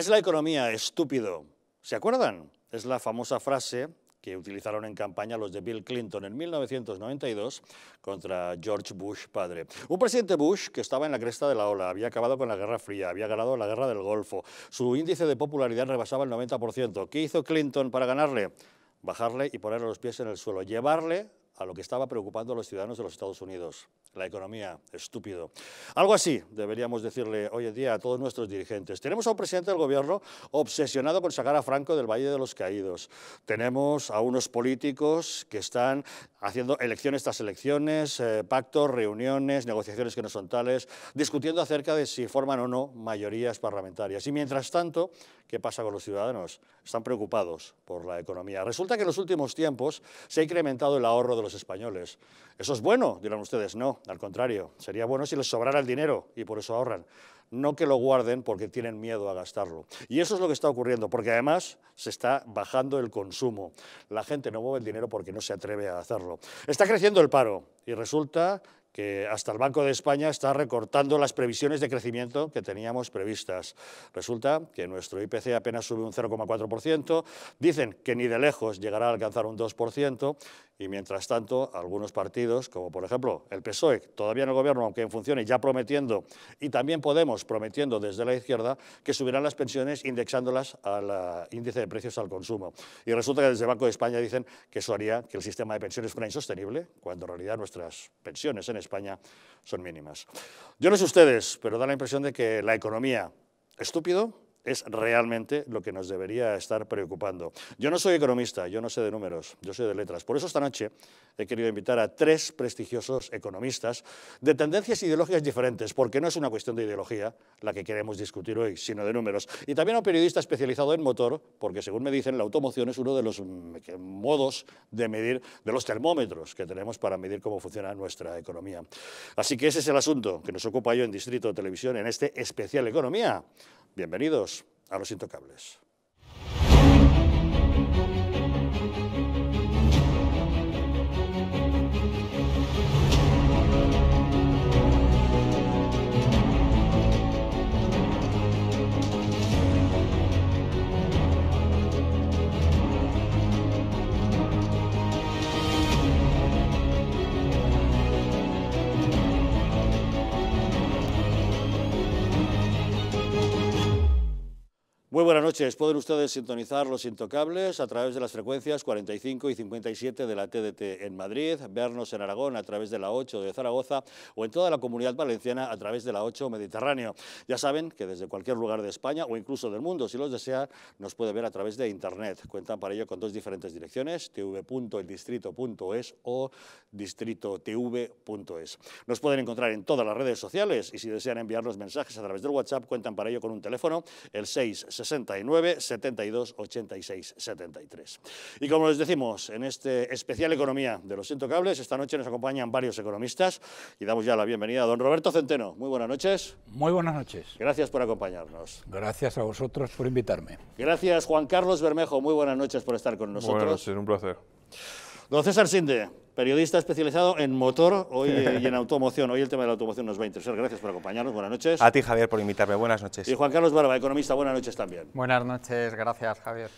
es la economía, estúpido? ¿Se acuerdan? Es la famosa frase que utilizaron en campaña los de Bill Clinton en 1992 contra George Bush padre. Un presidente Bush que estaba en la cresta de la ola, había acabado con la Guerra Fría, había ganado la Guerra del Golfo, su índice de popularidad rebasaba el 90%. ¿Qué hizo Clinton para ganarle? Bajarle y ponerle los pies en el suelo, llevarle a lo que estaba preocupando a los ciudadanos de los Estados Unidos. La economía, estúpido. Algo así deberíamos decirle hoy en día a todos nuestros dirigentes. Tenemos a un presidente del gobierno obsesionado con sacar a Franco del Valle de los Caídos. Tenemos a unos políticos que están haciendo elecciones tras eh, elecciones, pactos, reuniones, negociaciones que no son tales, discutiendo acerca de si forman o no mayorías parlamentarias. Y mientras tanto, ¿Qué pasa con los ciudadanos? Están preocupados por la economía. Resulta que en los últimos tiempos se ha incrementado el ahorro de los españoles. ¿Eso es bueno? Dirán ustedes. No, al contrario. Sería bueno si les sobrara el dinero y por eso ahorran. No que lo guarden porque tienen miedo a gastarlo. Y eso es lo que está ocurriendo, porque además se está bajando el consumo. La gente no mueve el dinero porque no se atreve a hacerlo. Está creciendo el paro y resulta que hasta el Banco de España está recortando las previsiones de crecimiento que teníamos previstas. Resulta que nuestro IPC apenas sube un 0,4%, dicen que ni de lejos llegará a alcanzar un 2%, y mientras tanto algunos partidos, como por ejemplo el PSOE, todavía en el gobierno, aunque en funciones, ya prometiendo, y también Podemos prometiendo desde la izquierda, que subirán las pensiones indexándolas al índice de precios al consumo. Y resulta que desde el Banco de España dicen que eso haría que el sistema de pensiones fuera insostenible, cuando en realidad nuestras pensiones en España son mínimas. Yo no sé ustedes, pero da la impresión de que la economía, estúpido, es realmente lo que nos debería estar preocupando. Yo no soy economista, yo no sé de números, yo soy de letras. Por eso esta noche he querido invitar a tres prestigiosos economistas de tendencias ideológicas diferentes, porque no es una cuestión de ideología la que queremos discutir hoy, sino de números. Y también a un periodista especializado en motor, porque según me dicen, la automoción es uno de los mm, modos de medir, de los termómetros que tenemos para medir cómo funciona nuestra economía. Así que ese es el asunto que nos ocupa yo en Distrito de Televisión en este especial Economía. Bienvenidos a los intocables. Muy buenas noches. Pueden ustedes sintonizar Los Intocables a través de las frecuencias 45 y 57 de la TDT en Madrid, vernos en Aragón a través de la 8 de Zaragoza o en toda la comunidad valenciana a través de la 8 Mediterráneo. Ya saben que desde cualquier lugar de España o incluso del mundo, si los desea, nos puede ver a través de Internet. Cuentan para ello con dos diferentes direcciones, tv.eldistrito.es o distritotv.es. Nos pueden encontrar en todas las redes sociales y si desean enviarnos mensajes a través del WhatsApp, cuentan para ello con un teléfono, el 6 69 72 86 73. Y como les decimos, en este especial Economía de los Intocables, esta noche nos acompañan varios economistas y damos ya la bienvenida a don Roberto Centeno. Muy buenas noches. Muy buenas noches. Gracias por acompañarnos. Gracias a vosotros por invitarme. Gracias Juan Carlos Bermejo. Muy buenas noches por estar con nosotros. Buenas noches, un placer. Don César Sinde, periodista especializado en motor eh, y en automoción. Hoy el tema de la automoción nos va a interesar. Gracias por acompañarnos. Buenas noches. A ti, Javier, por invitarme. Buenas noches. Y Juan Carlos Barba, economista. Buenas noches también. Buenas noches. Gracias, Javier.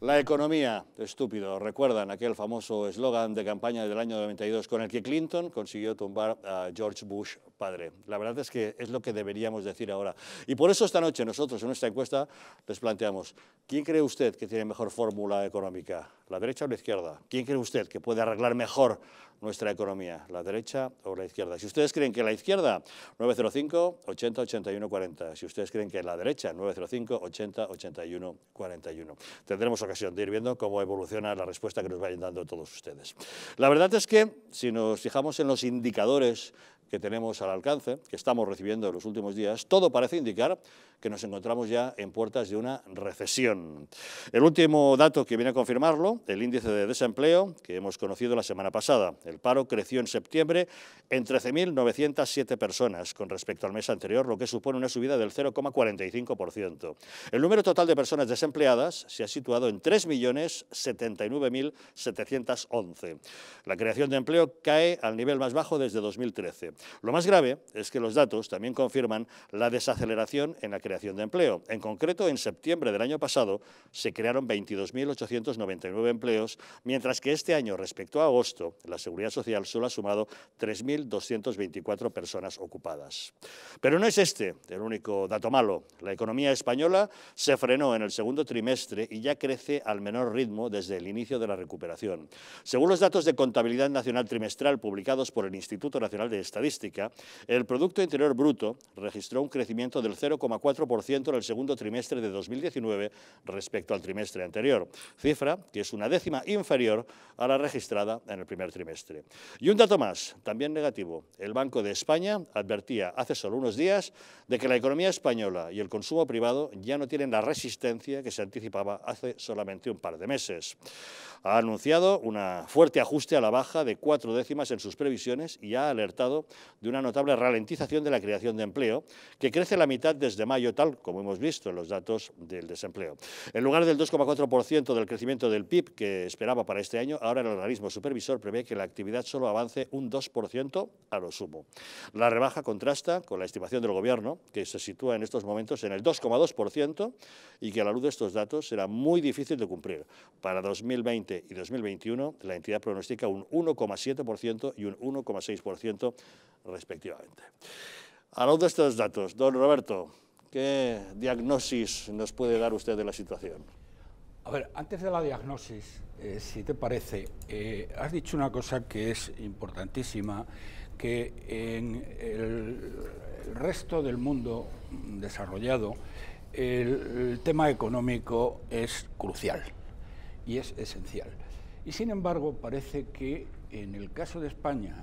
La economía, estúpido, recuerdan aquel famoso eslogan de campaña del año 92 con el que Clinton consiguió tumbar a George Bush padre. La verdad es que es lo que deberíamos decir ahora. Y por eso esta noche nosotros en nuestra encuesta les planteamos, ¿quién cree usted que tiene mejor fórmula económica? ¿La derecha o la izquierda? ¿Quién cree usted que puede arreglar mejor nuestra economía? ¿La derecha o la izquierda? Si ustedes creen que la izquierda, 905 80 81 40. Si ustedes creen que la derecha, 905 80 81 41. Tendremos ocasión de ir viendo cómo evoluciona la respuesta que nos vayan dando todos ustedes. La verdad es que si nos fijamos en los indicadores que tenemos al alcance, que estamos recibiendo en los últimos días, todo parece indicar que nos encontramos ya en puertas de una recesión. El último dato que viene a confirmarlo, el índice de desempleo que hemos conocido la semana pasada. El paro creció en septiembre en 13.907 personas con respecto al mes anterior, lo que supone una subida del 0,45%. El número total de personas desempleadas se ha situado en 3.079.711. La creación de empleo cae al nivel más bajo desde 2013. Lo más grave es que los datos también confirman la desaceleración en la creación de empleo. En concreto, en septiembre del año pasado se crearon 22.899 empleos, mientras que este año, respecto a agosto, la Seguridad Social solo ha sumado 3.224 personas ocupadas. Pero no es este el único dato malo. La economía española se frenó en el segundo trimestre y ya crece al menor ritmo desde el inicio de la recuperación. Según los datos de contabilidad nacional trimestral publicados por el Instituto Nacional de Estadística, estadística, el Producto Interior Bruto registró un crecimiento del 0,4% en el segundo trimestre de 2019 respecto al trimestre anterior, cifra que es una décima inferior a la registrada en el primer trimestre. Y un dato más, también negativo. El Banco de España advertía hace solo unos días de que la economía española y el consumo privado ya no tienen la resistencia que se anticipaba hace solamente un par de meses. Ha anunciado un fuerte ajuste a la baja de cuatro décimas en sus previsiones y ha alertado de una notable ralentización de la creación de empleo, que crece la mitad desde mayo, tal como hemos visto en los datos del desempleo. En lugar del 2,4% del crecimiento del PIB que esperaba para este año, ahora el organismo supervisor prevé que la actividad solo avance un 2% a lo sumo. La rebaja contrasta con la estimación del Gobierno, que se sitúa en estos momentos en el 2,2% y que a la luz de estos datos será muy difícil de cumplir. Para 2020 y 2021, la entidad pronostica un 1,7% y un 1,6% respectivamente. A luz de estos datos, don Roberto, ¿qué diagnosis nos puede dar usted de la situación? A ver, antes de la diagnosis, eh, si te parece, eh, has dicho una cosa que es importantísima, que en el, resto del mundo desarrollado el, tema económico es crucial y es esencial. Y sin embargo, parece que en el caso de España,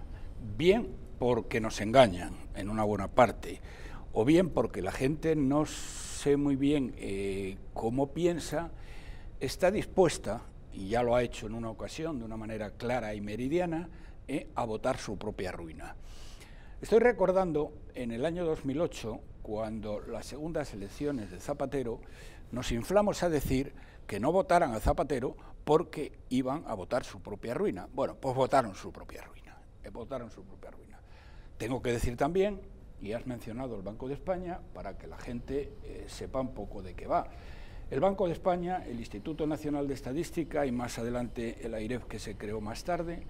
bien porque nos engañan en una buena parte, o bien porque la gente no sé muy bien eh, cómo piensa, está dispuesta, y ya lo ha hecho en una ocasión de una manera clara y meridiana, eh, a votar su propia ruina. Estoy recordando en el año 2008, cuando las segundas elecciones de Zapatero, nos inflamos a decir que no votaran a Zapatero porque iban a votar su propia ruina. Bueno, pues votaron su propia ruina. Eh, votaron su propia ruina. Tengo que decir también, y has mencionado el Banco de España, para que la gente eh, sepa un poco de qué va. El Banco de España, el Instituto Nacional de Estadística y más adelante el AIREF que se creó más tarde,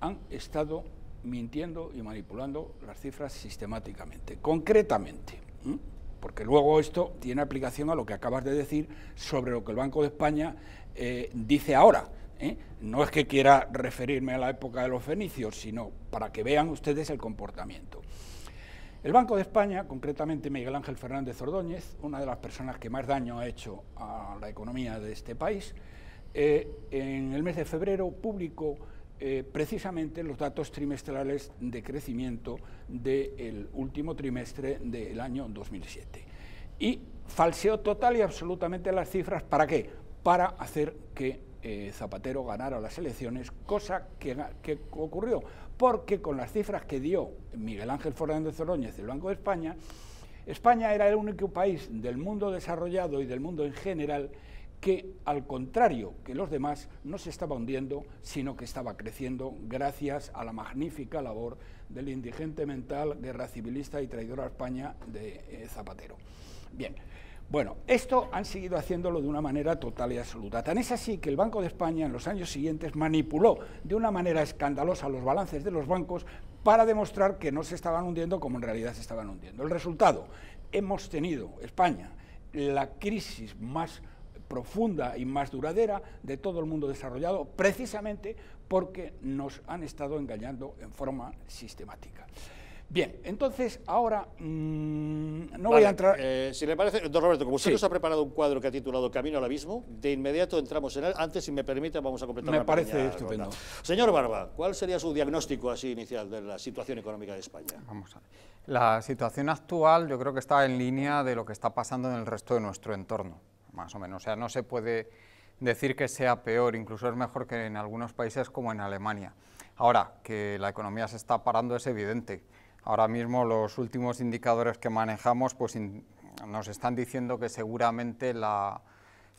han estado mintiendo y manipulando las cifras sistemáticamente, concretamente. Porque luego esto tiene aplicación a lo que acabas de decir sobre lo que el Banco de España eh, dice ahora ¿eh? No es que quiera referirme a la época de los fenicios, sino para que vean ustedes el comportamiento. El Banco de España, concretamente Miguel Ángel Fernández Ordóñez, una de las personas que más daño ha hecho a la economía de este país, eh, en el mes de febrero publicó eh, precisamente los datos trimestrales de crecimiento del último trimestre del año 2007. Y falseó total y absolutamente las cifras, ¿para qué? Para hacer que eh, Zapatero ganara las elecciones, cosa que, ocurrió, porque con las cifras que dio Miguel Ángel Fernández Oroñez del Banco de España, España era el único país del mundo desarrollado y del mundo en general que, al contrario que los demás, no se estaba hundiendo, sino que estaba creciendo gracias a la magnífica labor del indigente mental, guerra civilista y traidor a España de eh, Zapatero. Bien, bueno, esto han seguido haciéndolo de una manera total y absoluta. Tan es así que el Banco de España en los años siguientes manipuló de una manera escandalosa los balances de los bancos para demostrar que no se estaban hundiendo como en realidad se estaban hundiendo. El resultado, hemos tenido España la crisis más profunda y más duradera de todo el mundo desarrollado, precisamente porque nos han estado engañando en forma sistemática. Bien, entonces ahora mm, no voy a entrar. Eh, si le parece, don Roberto, como usted nos ha preparado un cuadro que ha titulado Camino al Abismo, de inmediato entramos en él. Antes, si me permite, vamos a completar Me parece estupendo. Señor Barba, ¿cuál sería su diagnóstico así inicial de la situación económica de España? Vamos a ver. La situación actual yo creo que está en línea de lo que está pasando en el resto de nuestro entorno, más o menos. O sea, no se puede decir que sea peor, incluso es mejor que en algunos países como en Alemania. Ahora, que la economía se está parando es evidente Ahora mismo los últimos indicadores que manejamos pues, nos están diciendo que seguramente la,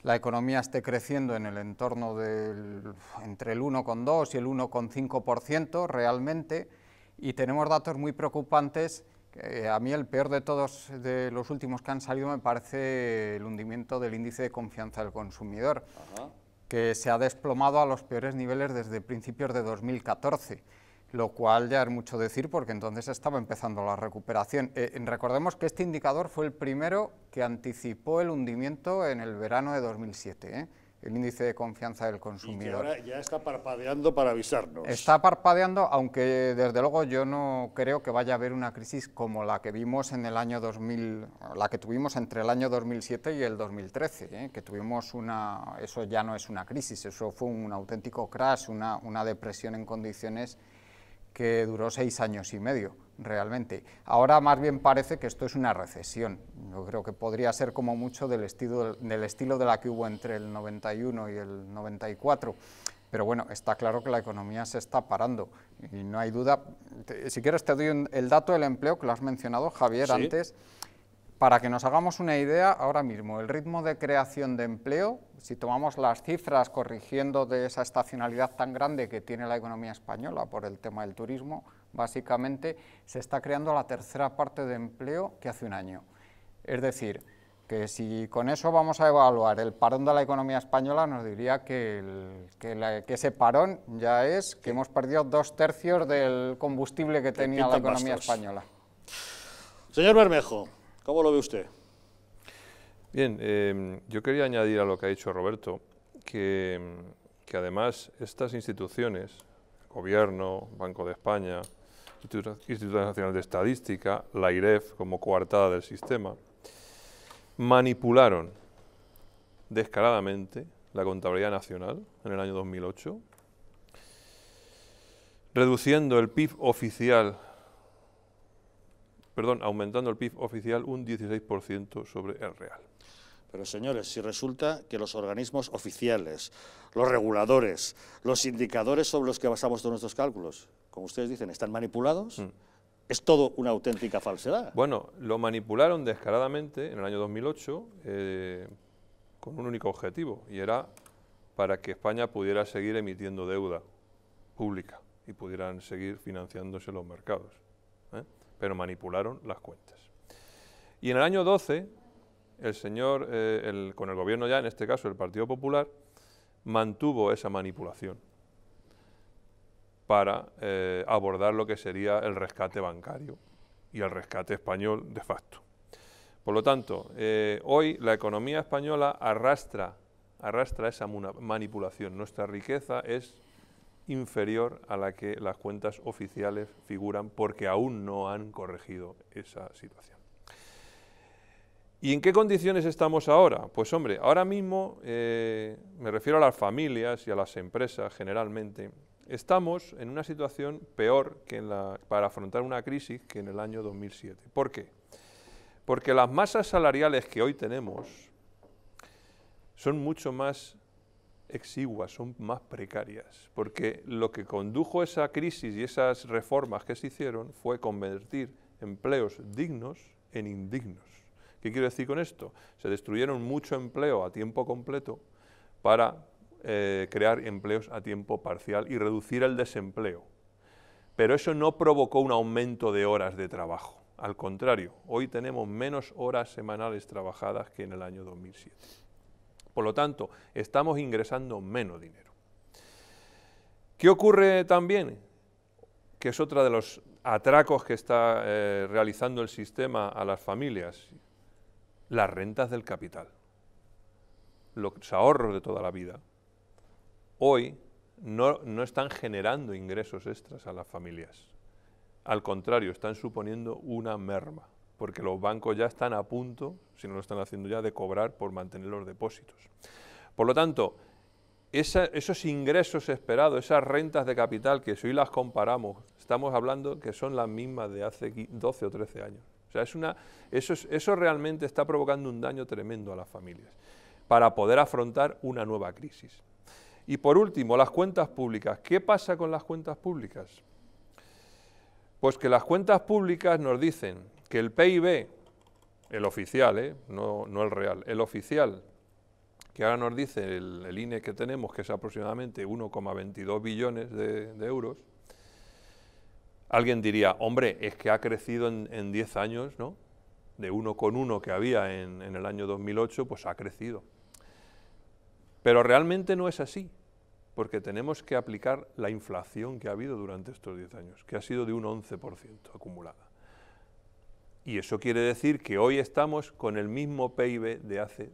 economía esté creciendo en el entorno del entre el 1,2 y el 1,5% realmente y tenemos datos muy preocupantes. a mí el peor de todos de los últimos que han salido me parece el hundimiento del índice de confianza del consumidor, que se ha desplomado a los peores niveles desde principios de 2014 lo cual ya es mucho decir porque entonces estaba empezando la recuperación. Eh, recordemos que este indicador fue el primero que anticipó el hundimiento en el verano de 2007, ¿eh? el índice de confianza del consumidor. Y ahora ya está parpadeando para avisarnos. Está parpadeando, aunque desde luego yo no creo que vaya a haber una crisis como la que vimos en el año 2000, la que tuvimos entre el año 2007 y el 2013, ¿eh? que tuvimos una, eso ya no es una crisis, eso fue un auténtico crash, una, una depresión en condiciones que duró seis años y medio realmente. Ahora más bien parece que esto es una recesión. Yo creo que podría ser como mucho del estilo, del estilo de la que hubo entre el 91 y el 94. Pero bueno, está claro que la economía se está parando y no hay duda. Si quieres te doy el dato del empleo que lo has mencionado, Javier, antes. Para que nos hagamos una idea, ahora mismo el ritmo de creación de empleo, si tomamos las cifras corrigiendo de esa estacionalidad tan grande que tiene la economía española por el tema del turismo, básicamente se está creando la tercera parte de empleo que hace un año. Es decir, que si con eso vamos a evaluar el parón de la economía española, nos diría que, ese parón ya es que hemos perdido dos tercios del combustible que tenía la economía española. Señor Bermejo, ¿Cómo lo ve usted? Bien, em, yo quería añadir a lo que ha dicho Roberto, em, que, además estas instituciones, Gobierno, Banco de España, Instituto, Instituto Nacional de Estadística, la IREF como coartada del sistema, manipularon descaradamente la contabilidad nacional en el año 2008, reduciendo el PIB oficial perdón, aumentando el PIB oficial un 16% sobre el real. Pero señores, si resulta que los organismos oficiales, los reguladores, los indicadores sobre los que basamos todos nuestros cálculos, como ustedes dicen, están manipulados, mm. es todo una auténtica falsedad. Bueno, lo manipularon descaradamente en el año 2008 eh, con un único objetivo, y era para que España pudiera seguir emitiendo deuda pública y pudieran seguir financiándose los mercados pero manipularon las cuentas. Y en el año 12, el señor, eh, con el gobierno ya, en este caso el Partido Popular, mantuvo esa manipulación para eh, abordar lo que sería el rescate bancario y el rescate español de facto. Por lo tanto, eh, hoy la economía española arrastra, arrastra esa manipulación. Nuestra riqueza es inferior a la que las cuentas oficiales figuran porque aún no han corregido esa situación. ¿Y en qué condiciones estamos ahora? Pues hombre, ahora mismo, eh, me refiero a las familias y a las empresas generalmente, estamos en una situación peor que para afrontar una crisis que en el año 2007. ¿Por qué? Porque las masas salariales que hoy tenemos son mucho más exiguas, son más precarias, porque lo que condujo esa crisis y esas reformas que se hicieron fue convertir empleos dignos en indignos. ¿Qué quiero decir con esto? Se destruyeron mucho empleo a tiempo completo para eh, crear empleos a tiempo parcial y reducir el desempleo. Pero eso no provocó un aumento de horas de trabajo. Al contrario, hoy tenemos menos horas semanales trabajadas que en el año 2007. Por lo tanto, estamos ingresando menos dinero. ¿Qué ocurre también? Que es otra de los atracos que está eh, realizando el sistema a las familias. Las rentas del capital. Los ahorros de toda la vida. Hoy no, no están generando ingresos extras a las familias. Al contrario, están suponiendo una merma porque los bancos ya están a punto, si no lo están haciendo ya, de cobrar por mantener los depósitos. Por lo tanto, esos ingresos esperados, esas rentas de capital que si hoy las comparamos, estamos hablando que son las mismas de hace 12 o 13 años. O sea, eso realmente está provocando un daño tremendo a las familias para poder afrontar una nueva crisis. Y por último, las cuentas públicas. ¿Qué pasa con las cuentas públicas? Pues que las cuentas públicas nos dicen que el PIB, el oficial, ¿eh? no, el real, el oficial, que ahora nos dice el, INE que tenemos, que es aproximadamente 1,22 billones de, euros, alguien diría, hombre, es que ha crecido en 10 años, ¿no? De 1,1 que había en, en el año 2008, pues ha crecido. Pero realmente no es así, porque tenemos que aplicar la inflación que ha habido durante estos 10 años, que ha sido de un 11% acumulada. Y eso quiere decir que hoy estamos con el mismo PIB de hace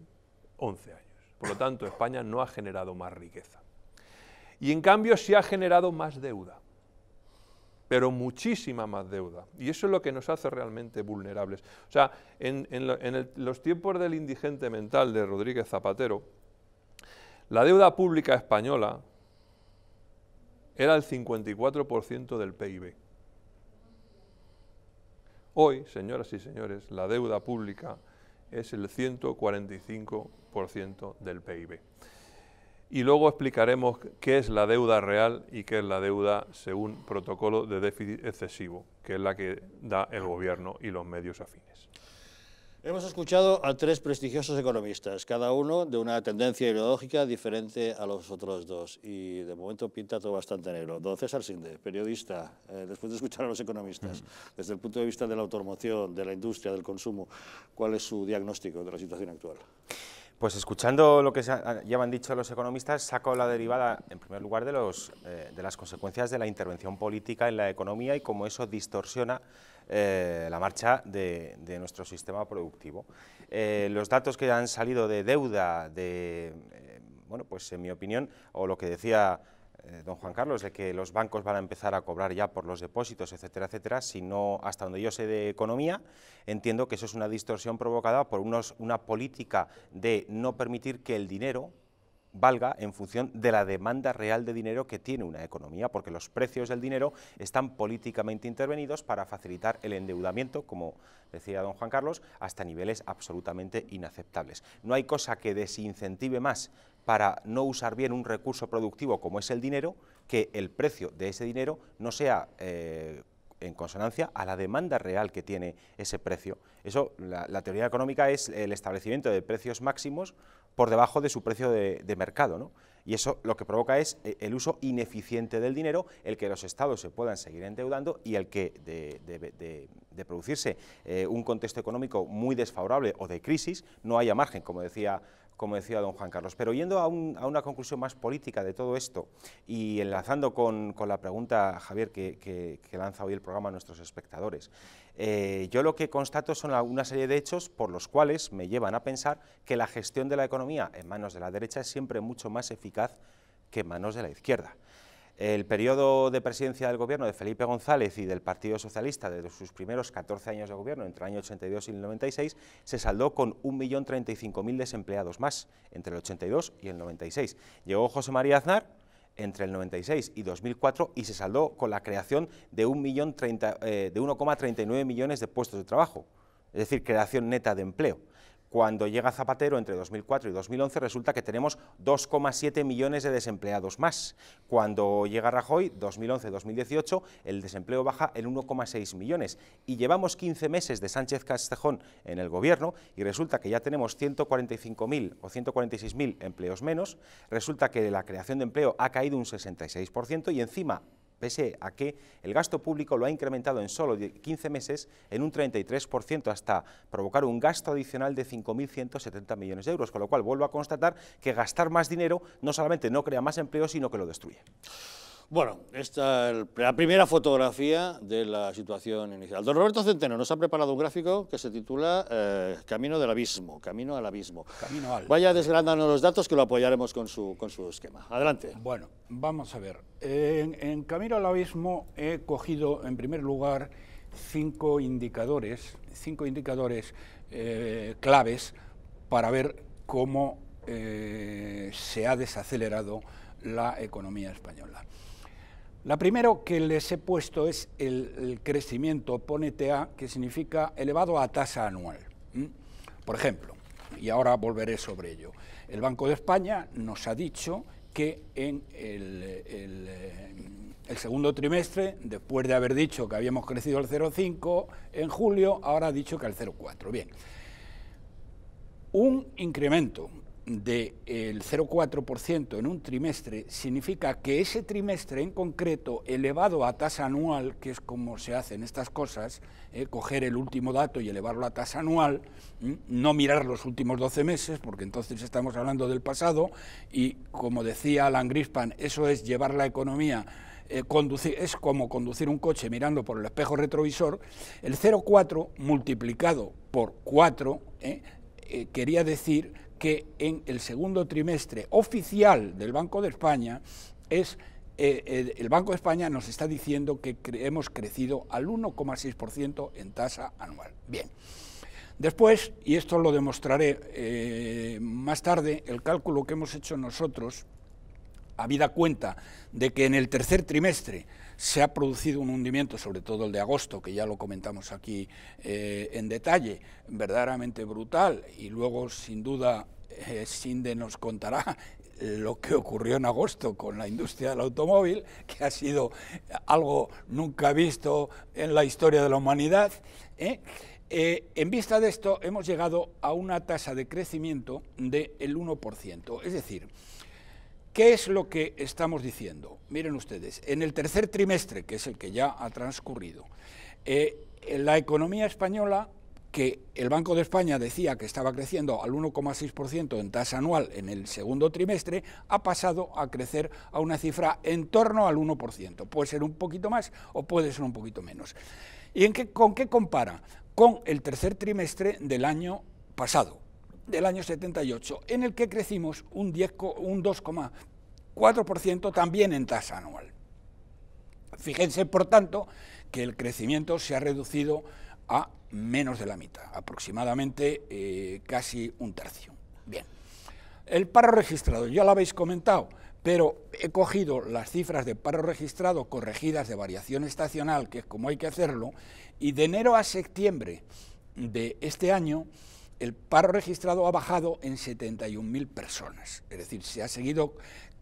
11 años. Por lo tanto, España no ha generado más riqueza. Y en cambio sí ha generado más deuda, pero muchísima más deuda. Y eso es lo que nos hace realmente vulnerables. O sea, en, los tiempos del indigente mental de Rodríguez Zapatero, la deuda pública española era el 54% del PIB. Hoy, señoras y señores, la deuda pública es el 145% del PIB. Y luego explicaremos qué es la deuda real y qué es la deuda según protocolo de déficit excesivo, que es la que da el gobierno y los medios afines. Hemos escuchado a tres prestigiosos economistas, cada uno de una tendencia ideológica diferente a los otros dos. Y de momento pinta todo bastante negro. Don César Sinde, periodista, eh, después de escuchar a los economistas, desde el punto de vista de la automoción, de la industria, del consumo, ¿cuál es su diagnóstico de la situación actual? Pues escuchando lo que ya han dicho los economistas, saco la derivada, en primer lugar, de, los, eh, de las consecuencias de la intervención política en la economía y cómo eso distorsiona eh, la marcha de, nuestro sistema productivo. Eh, los datos que han salido de deuda, de, bueno, pues en mi opinión, o lo que decía eh, don Juan Carlos, de que los bancos van a empezar a cobrar ya por los depósitos, etcétera, etcétera, sino hasta donde yo sé de economía, entiendo que eso es una distorsión provocada por una política de no permitir que el dinero valga en función de la demanda real de dinero que tiene una economía, porque los precios del dinero están políticamente intervenidos para facilitar el endeudamiento, como decía don Juan Carlos, hasta niveles absolutamente inaceptables. No hay cosa que desincentive más para no usar bien un recurso productivo como es el dinero, que el precio de ese dinero no sea... Eh, en consonancia a la demanda real que tiene ese precio. Eso, la, teoría económica es el establecimiento de precios máximos por debajo de su precio de, mercado, Y eso lo que provoca es eh, el uso ineficiente del dinero, el que los estados se puedan seguir endeudando y el que de, producirse eh, un contexto económico muy desfavorable o de crisis no haya margen, como decía como decía don Juan Carlos. Pero yendo a, una conclusión más política de todo esto y enlazando con, la pregunta, Javier, que, lanza hoy el programa a nuestros espectadores, eh, yo lo que constato son una serie de hechos por los cuales me llevan a pensar que la gestión de la economía en manos de la derecha es siempre mucho más eficaz que en manos de la izquierda. El periodo de presidencia del gobierno de Felipe González y del Partido Socialista de sus primeros 14 años de gobierno, entre el año 82 y el 96, se saldó con 1.035.000 desempleados más, entre el 82 y el 96. Llegó José María Aznar, entre el 96 y 2004 y se saldó con la creación de 1,39 eh, millones de puestos de trabajo, es decir, creación neta de empleo. Cuando llega Zapatero entre 2004 y 2011 resulta que tenemos 2,7 millones de desempleados más. Cuando llega Rajoy, 2011-2018, el desempleo baja en 1,6 millones. Y llevamos 15 meses de Sánchez Castejón en el gobierno y resulta que ya tenemos 145.000 o 146.000 empleos menos. Resulta que la creación de empleo ha caído un 66% y encima pese a que el gasto público lo ha incrementado en solo 15 meses en un 33% hasta provocar un gasto adicional de 5.170 millones de euros, con lo cual vuelvo a constatar que gastar más dinero no solamente no crea más empleo, sino que lo destruye. Bueno, esta es la primera fotografía de la situación inicial. Don Roberto Centeno nos ha preparado un gráfico que se titula eh, Camino del Abismo, Camino al Abismo. Vaya desgrándanos los datos que lo apoyaremos con su, con su esquema. Adelante. Bueno, vamos a ver. En, Camino al Abismo he cogido, en primer lugar, cinco indicadores, cinco indicadores eh, claves para ver cómo eh, se ha desacelerado la economía española. La primera que les he puesto es el, crecimiento, Ponete a, que significa elevado a tasa anual. Por ejemplo, y ahora volveré sobre ello, el Banco de España nos ha dicho que en el, eh, segundo trimestre, después de haber dicho que habíamos crecido al 0,5 en julio, ahora ha dicho que al 0,4. Bien, un incremento del 0,4% en un trimestre significa que ese trimestre en concreto, elevado a tasa anual, que es como se hacen estas cosas, eh, coger el último dato y elevarlo a tasa anual, no mirar los últimos 12 meses, porque entonces estamos hablando del pasado, y como decía Alan Grispan, eso es llevar la economía eh, es como conducir un coche mirando por el espejo retrovisor, el 0,4 multiplicado por 4 eh, quería decir que en el segundo trimestre oficial del Banco de España es eh, eh, el Banco de España nos está diciendo que hemos crecido al 1,6% en tasa anual. Bien. Después, y esto lo demostraré eh, más tarde, el cálculo que hemos hecho nosotros, habida cuenta de que en el tercer trimestre se ha producido un hundimiento, sobre todo el de agosto, que ya lo comentamos aquí eh, en detalle, verdaderamente brutal, y luego, sin duda, eh, Sinde nos contará lo que ocurrió en agosto con la industria del automóvil, que ha sido algo nunca visto en la historia de la humanidad. ¿eh? en vista de esto, hemos llegado a una tasa de crecimiento del 1%, es decir, ¿Qué es lo que estamos diciendo? Miren ustedes, en el tercer trimestre, que es el que ya ha transcurrido, eh, la economía española, que el Banco de España decía que estaba creciendo al 1,6% en tasa anual en el segundo trimestre, ha pasado a crecer a una cifra en torno al 1%. Puede ser un poquito más o puede ser un poquito menos. ¿Y en qué, con qué compara? Con el tercer trimestre del año pasado, del año 78, en el que crecimos un, un 2,4% también en tasa anual. Fíjense, por tanto, que el crecimiento se ha reducido a menos de la mitad, aproximadamente eh, casi un tercio. Bien, el paro registrado, ya lo habéis comentado, pero he cogido las cifras de paro registrado corregidas de variación estacional, que es como hay que hacerlo, y de enero a septiembre de este año el paro registrado ha bajado en 71.000 personas, es decir, se ha seguido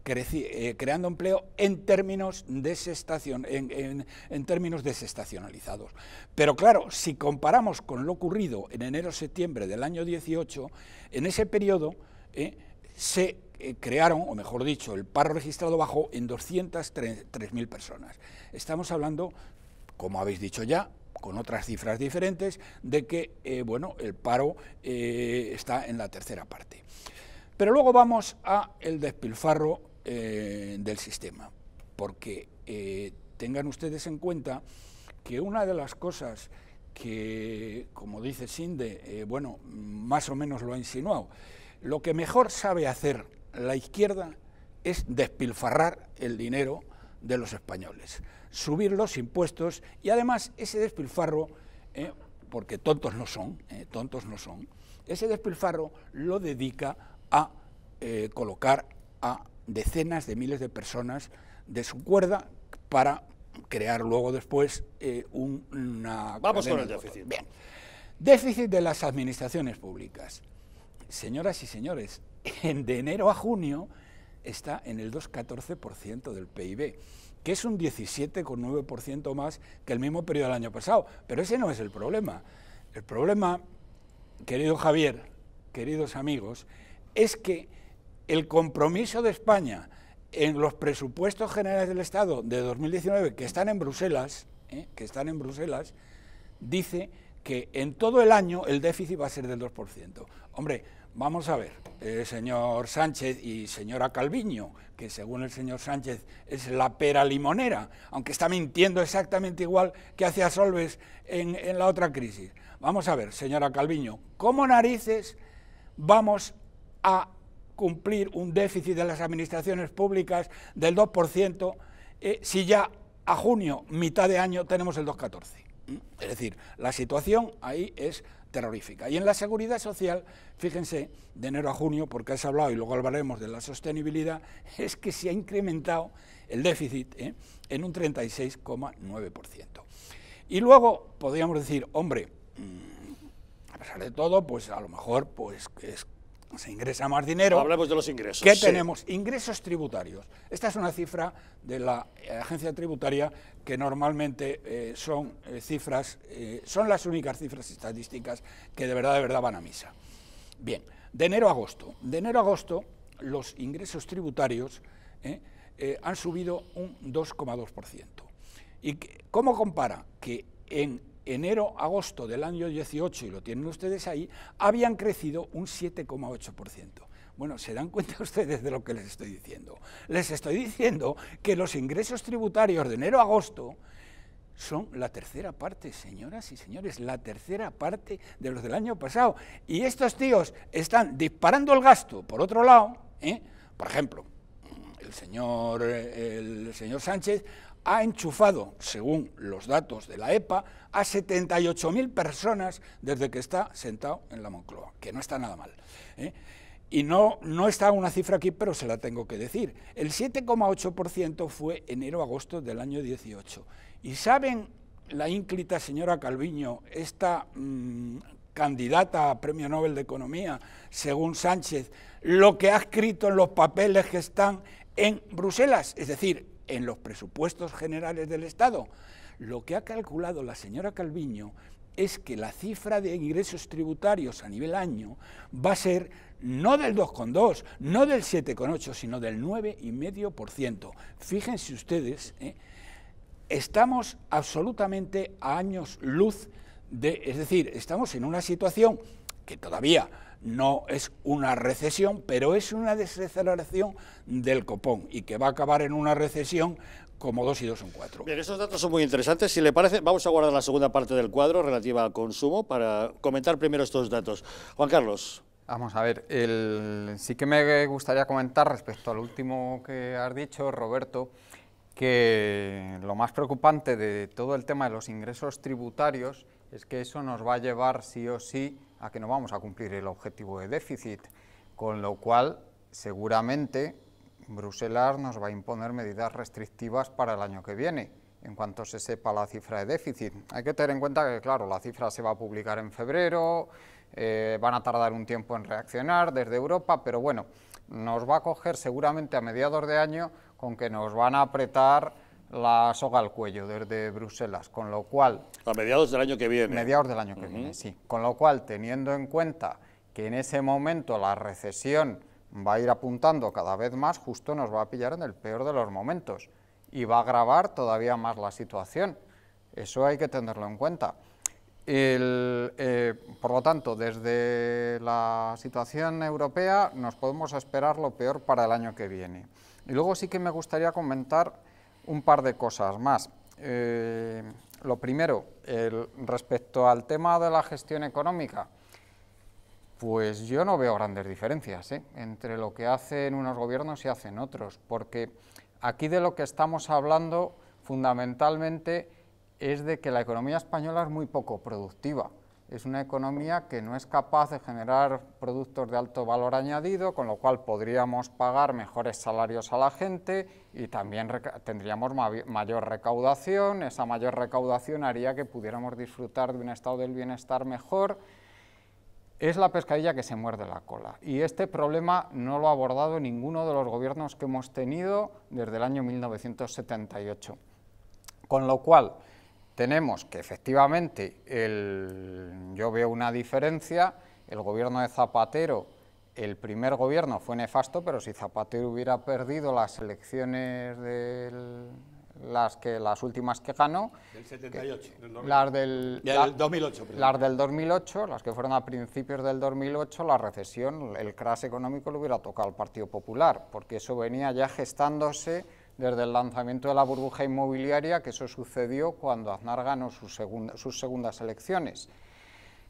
eh, creando empleo en términos, desestacionalizados. Pero claro, si comparamos con lo ocurrido en enero-septiembre del año 18, en ese periodo eh, se eh, crearon, o mejor dicho, el paro registrado bajó en 203.000 personas. Estamos hablando, como habéis dicho ya, con otras cifras diferentes, de que eh, bueno, el paro eh, está en la tercera parte. Pero luego vamos a el despilfarro eh, del sistema, porque tengan ustedes en cuenta que una de las cosas que, como dice Sinde, bueno, más o menos lo ha insinuado, lo que mejor sabe hacer la izquierda es despilfarrar el dinero de los españoles subir los impuestos y además ese despilfarro, eh, porque tontos no son, eh, tontos no son, ese despilfarro lo dedica a eh, colocar a decenas de miles de personas de su cuerda para crear luego después una... Vamos con el déficit. Bien. Déficit de las administraciones públicas. Señoras y señores, de enero a junio está en el 2,14% del PIB que es un 17,9% más que el mismo periodo del año pasado. Pero ese no es el problema. El problema, querido Javier, queridos amigos, es que el compromiso de España en los presupuestos generales del Estado de 2019 que están en Bruselas, ¿eh? que están en Bruselas, dice que en todo el año el déficit va a ser del 2%. Hombre, Vamos a ver, eh, señor Sánchez y señora Calviño, que según el señor Sánchez es la pera limonera, aunque está mintiendo exactamente igual que hacía Solves en, la otra crisis. Vamos a ver, señora Calviño, ¿cómo narices vamos a cumplir un déficit de las administraciones públicas del 2% eh, si ya a junio, mitad de año, tenemos el 2,14? ¿Mm? Es decir, la situación ahí es terrorífica. Y en la seguridad social, fíjense, de enero a junio, porque has hablado y luego hablaremos de la sostenibilidad, es que se ha incrementado el déficit ¿eh? en un 36,9%. Y luego podríamos decir, hombre, mm, a pesar de todo, pues a lo mejor pues es se ingresa más dinero. Hablamos de los ingresos. ¿Qué tenemos? Ingresos tributarios. Esta es una cifra de la eh, agencia tributaria que normalmente eh, son eh, cifras, son las únicas cifras estadísticas que de verdad, de verdad van a misa. Bien, de enero a agosto. De enero a agosto los ingresos tributarios han subido un 2,2%. ¿Y cómo compara? Que en enero-agosto del año 18, y lo tienen ustedes ahí, habían crecido un 7,8%. Bueno, se dan cuenta ustedes de lo que les estoy diciendo. Les estoy diciendo que los ingresos tributarios de enero agosto son la tercera parte, señoras y señores, la tercera parte de los del año pasado. Y estos tíos están disparando el gasto, por otro lado, ¿eh? por ejemplo, el señor, eh, el señor Sánchez ha enchufado, según los datos de la EPA, a 78.000 personas desde que está sentado en la Moncloa, que no está nada mal. ¿eh? Y no, no está una cifra aquí, pero se la tengo que decir. El 7,8% fue enero-agosto del año 18. ¿Y saben la ínclita señora Calviño, esta mm, candidata a Premio Nobel de Economía, según Sánchez, lo que ha escrito en los papeles que están en Bruselas? Es decir, en los presupuestos generales del Estado. Lo que ha calculado la señora Calviño es que la cifra de ingresos tributarios a nivel año va a ser no del 2,2, no del 7,8, sino del 9,5%. Fíjense ustedes, ¿eh? estamos absolutamente a años luz de, es decir, estamos en una situación que todavía no es una recesión, pero es una desaceleración del copón y que va a acabar en una recesión como dos y dos en cuatro. Bien, esos datos son muy interesantes. Si le parece, vamos a guardar la segunda parte del cuadro relativa al consumo para comentar primero estos datos. Juan Carlos. Vamos a ver, el... sí que me gustaría comentar respecto al último que has dicho, Roberto, que lo más preocupante de todo el tema de los ingresos tributarios es que eso nos va a llevar sí o sí a que no vamos a cumplir el objetivo de déficit, con lo cual seguramente Bruselas nos va a imponer medidas restrictivas para el año que viene, en cuanto se sepa la cifra de déficit. Hay que tener en cuenta que, claro, la cifra se va a publicar en febrero, eh, van a tardar un tiempo en reaccionar desde Europa, pero bueno, nos va a coger seguramente a mediados de año con que nos van a apretar la soga al cuello desde Bruselas, con lo cual... A mediados del año que viene. Mediados del año que viene, sí. Con lo cual, teniendo en cuenta que en ese momento la recesión va a ir apuntando cada vez más, justo nos va a pillar en el peor de los momentos y va a agravar todavía más la situación. Eso hay que tenerlo en cuenta. Eh, por lo tanto, desde la situación europea nos podemos esperar lo peor para el año que viene. Y luego sí que me gustaría comentar un par de cosas más. Eh, lo primero, respecto al tema de la gestión económica, pues yo no veo grandes diferencias ¿eh? entre lo que hacen unos gobiernos y hacen otros, porque aquí de lo que estamos hablando fundamentalmente es de que la economía española es muy poco productiva es una economía que no es capaz de generar productos de alto valor añadido, con lo cual podríamos pagar mejores salarios a la gente y también tendríamos mayor recaudación, esa mayor recaudación haría que pudiéramos disfrutar de un estado del bienestar mejor. Es la pescadilla que se muerde la cola y este problema no lo ha abordado ninguno de los gobiernos que hemos tenido desde el año 1978. Con lo cual, tenemos que efectivamente yo veo una diferencia, el gobierno de Zapatero, el primer gobierno fue nefasto, pero si Zapatero hubiera perdido las elecciones del, las que las últimas que ganó, del 78, las del, 2008, las del 2008, las que fueron a principios del 2008, la recesión, el crash económico lo hubiera tocado al Partido Popular, porque eso venía ya gestándose desde el lanzamiento de la burbuja inmobiliaria, que eso sucedió cuando Aznar ganó sus, segundas elecciones.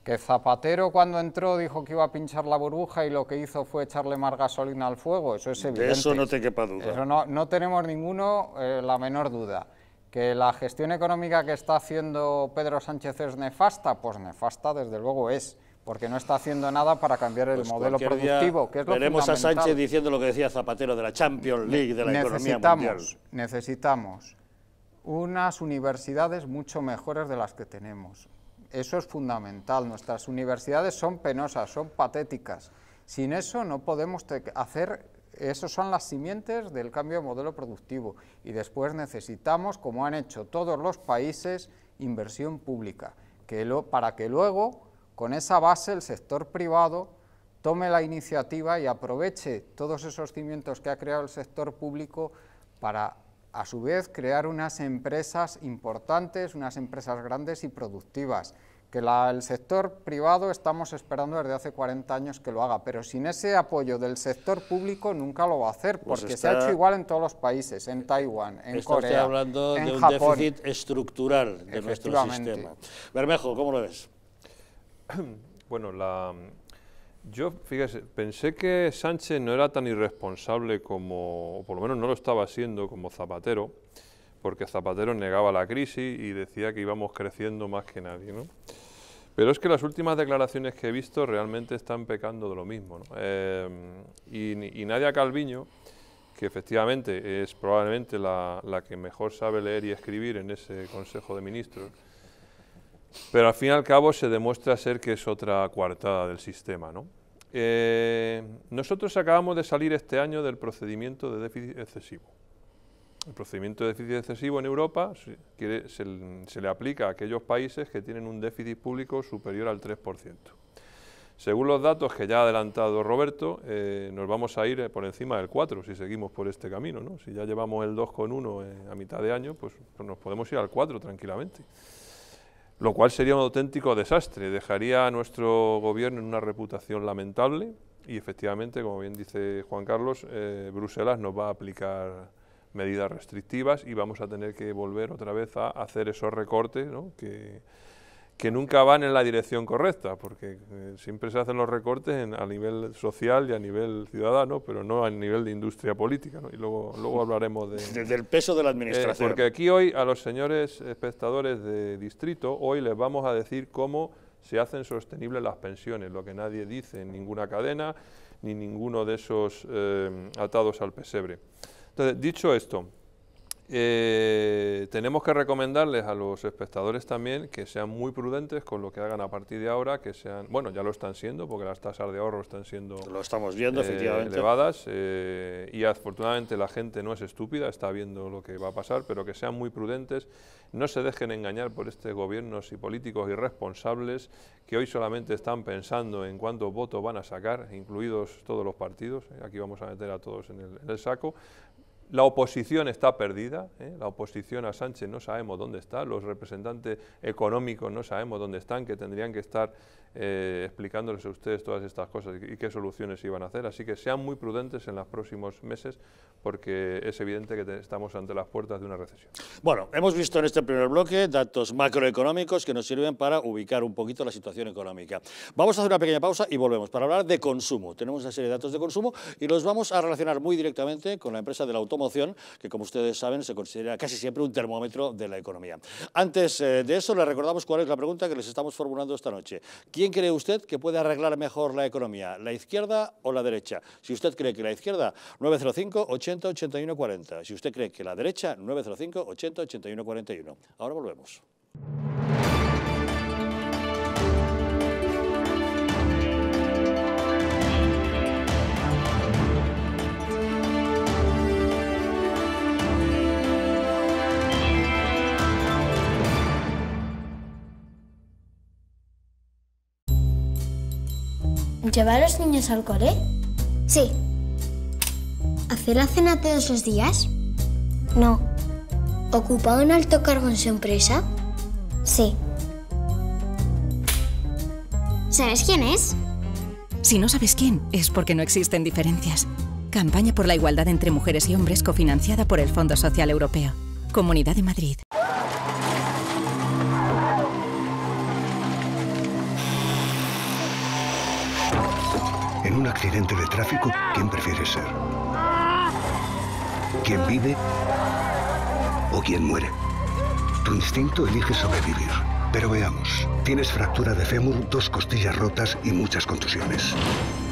Que Zapatero cuando entró dijo que iba a pinchar la burbuja y lo que hizo fue echarle más gasolina al fuego, eso es evidente. De eso no te quepa duda. no, tenemos ninguno eh, la menor duda. ¿Que la gestión económica que está haciendo Pedro Sánchez es nefasta? Pues nefasta desde luego es porque no está haciendo nada para cambiar el pues modelo productivo, que Veremos a Sánchez diciendo lo que decía Zapatero de la Champions League, de la economía mundial. Necesitamos unas universidades mucho mejores de las que tenemos. Eso es fundamental. Nuestras universidades son penosas, son patéticas. Sin eso no podemos hacer... Esos son las simientes del cambio de modelo productivo. Y después necesitamos, como han hecho todos los países, inversión pública, que para que luego con esa base, el sector privado tome la iniciativa y aproveche todos esos cimientos que ha creado el sector público para, a su vez, crear unas empresas importantes, unas empresas grandes y productivas, que el sector privado estamos esperando desde hace 40 años que lo haga, pero sin ese apoyo del sector público nunca lo va a hacer, pues porque se ha hecho igual en todos los países, en eh, Taiwán, en Corea, Japón. hablando de un déficit estructural de nuestro sistema. Bermejo, ¿cómo lo ves? bueno, yo, fíjese, pensé que Sánchez no era tan irresponsable como, o por lo menos no lo estaba siendo como Zapatero, porque Zapatero negaba la crisis y decía que íbamos creciendo más que nadie, ¿no? Pero es que las últimas declaraciones que he visto realmente están pecando de lo mismo, ¿no? Eh, y, Nadia Calviño, que efectivamente es probablemente la que mejor sabe leer y escribir en ese Consejo de Ministros, pero al fin y al cabo se demuestra ser que es otra coartada del sistema, ¿no? Eh, nosotros acabamos de salir este año del procedimiento de déficit excesivo. El procedimiento de déficit excesivo en Europa se, le aplica a aquellos países que tienen un déficit público superior al 3%. Según los datos que ya ha adelantado Roberto, eh, nos vamos a ir por encima del 4 si seguimos por este camino. ¿no? Si ya llevamos el 2,1 uno eh, a mitad de año, pues, pues, nos podemos ir al 4 tranquilamente lo cual sería un auténtico desastre, dejaría a nuestro gobierno en una reputación lamentable y efectivamente, como bien dice Juan Carlos, eh, Bruselas nos va a aplicar medidas restrictivas y vamos a tener que volver otra vez a hacer esos recortes que, que nunca van en la dirección correcta, porque eh, siempre se hacen los recortes a nivel social y a nivel ciudadano, pero no a nivel de industria política, y luego, hablaremos de... Desde peso de la eh, administración. porque aquí hoy a los señores espectadores de distrito, hoy les vamos a decir cómo se hacen sostenibles las pensiones, lo que nadie dice en ninguna cadena, ni ninguno de esos eh, atados al pesebre. Entonces, dicho esto, eh, tenemos que recomendarles a los espectadores también que sean muy prudentes con lo que hagan a partir de ahora, que sean, bueno, ya lo están siendo porque las tasas de ahorro están siendo lo estamos viendo, eh, elevadas eh, y afortunadamente la gente no es estúpida, está viendo lo que va a pasar, pero que sean muy prudentes, no se dejen engañar por este gobiernos y políticos irresponsables que hoy solamente están pensando en cuántos votos van a sacar, incluidos todos los partidos, aquí vamos a meter a todos en en el saco, la oposición está perdida, ¿eh? la oposición a Sánchez no sabemos dónde está, los representantes económicos no sabemos dónde están, que tendrían que estar eh, explicándoles a ustedes todas estas cosas y qué soluciones iban a hacer. Así que sean muy prudentes en los próximos meses porque es evidente que estamos ante las puertas de una recesión. Bueno, hemos visto en este primer bloque datos macroeconómicos que nos sirven para ubicar un poquito la situación económica. Vamos a hacer una pequeña pausa y volvemos para hablar de consumo. Tenemos una serie de datos de consumo y los vamos a relacionar muy directamente con la empresa del automóvil que como ustedes saben se considera casi siempre un termómetro de la economía. Antes eh, de eso, le recordamos cuál es la pregunta que les estamos formulando esta noche. ¿Quién cree usted que puede arreglar mejor la economía, la izquierda o la derecha? Si usted cree que la izquierda, 905 80 81 40. Si usted cree que la derecha, 905 80 81 41. Ahora volvemos. ¿Llevar a los niños al cole? Sí. ¿Hacer la cena todos los días? No. ¿Ocupa un alto cargo en su empresa? Sí. ¿Sabes quién es? Si no sabes quién, es porque no existen diferencias. Campaña por la igualdad entre mujeres y hombres cofinanciada por el Fondo Social Europeo. Comunidad de Madrid. accidente de tráfico, ¿quién prefiere ser? ¿Quién vive o quién muere? Tu instinto elige sobrevivir. Pero veamos, tienes fractura de fémur, dos costillas rotas y muchas contusiones.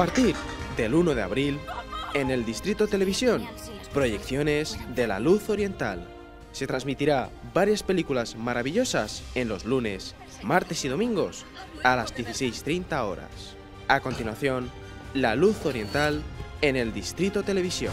A partir del 1 de abril, en el Distrito Televisión, proyecciones de La Luz Oriental. Se transmitirá varias películas maravillosas en los lunes, martes y domingos a las 16.30 horas. A continuación, La Luz Oriental en el Distrito Televisión.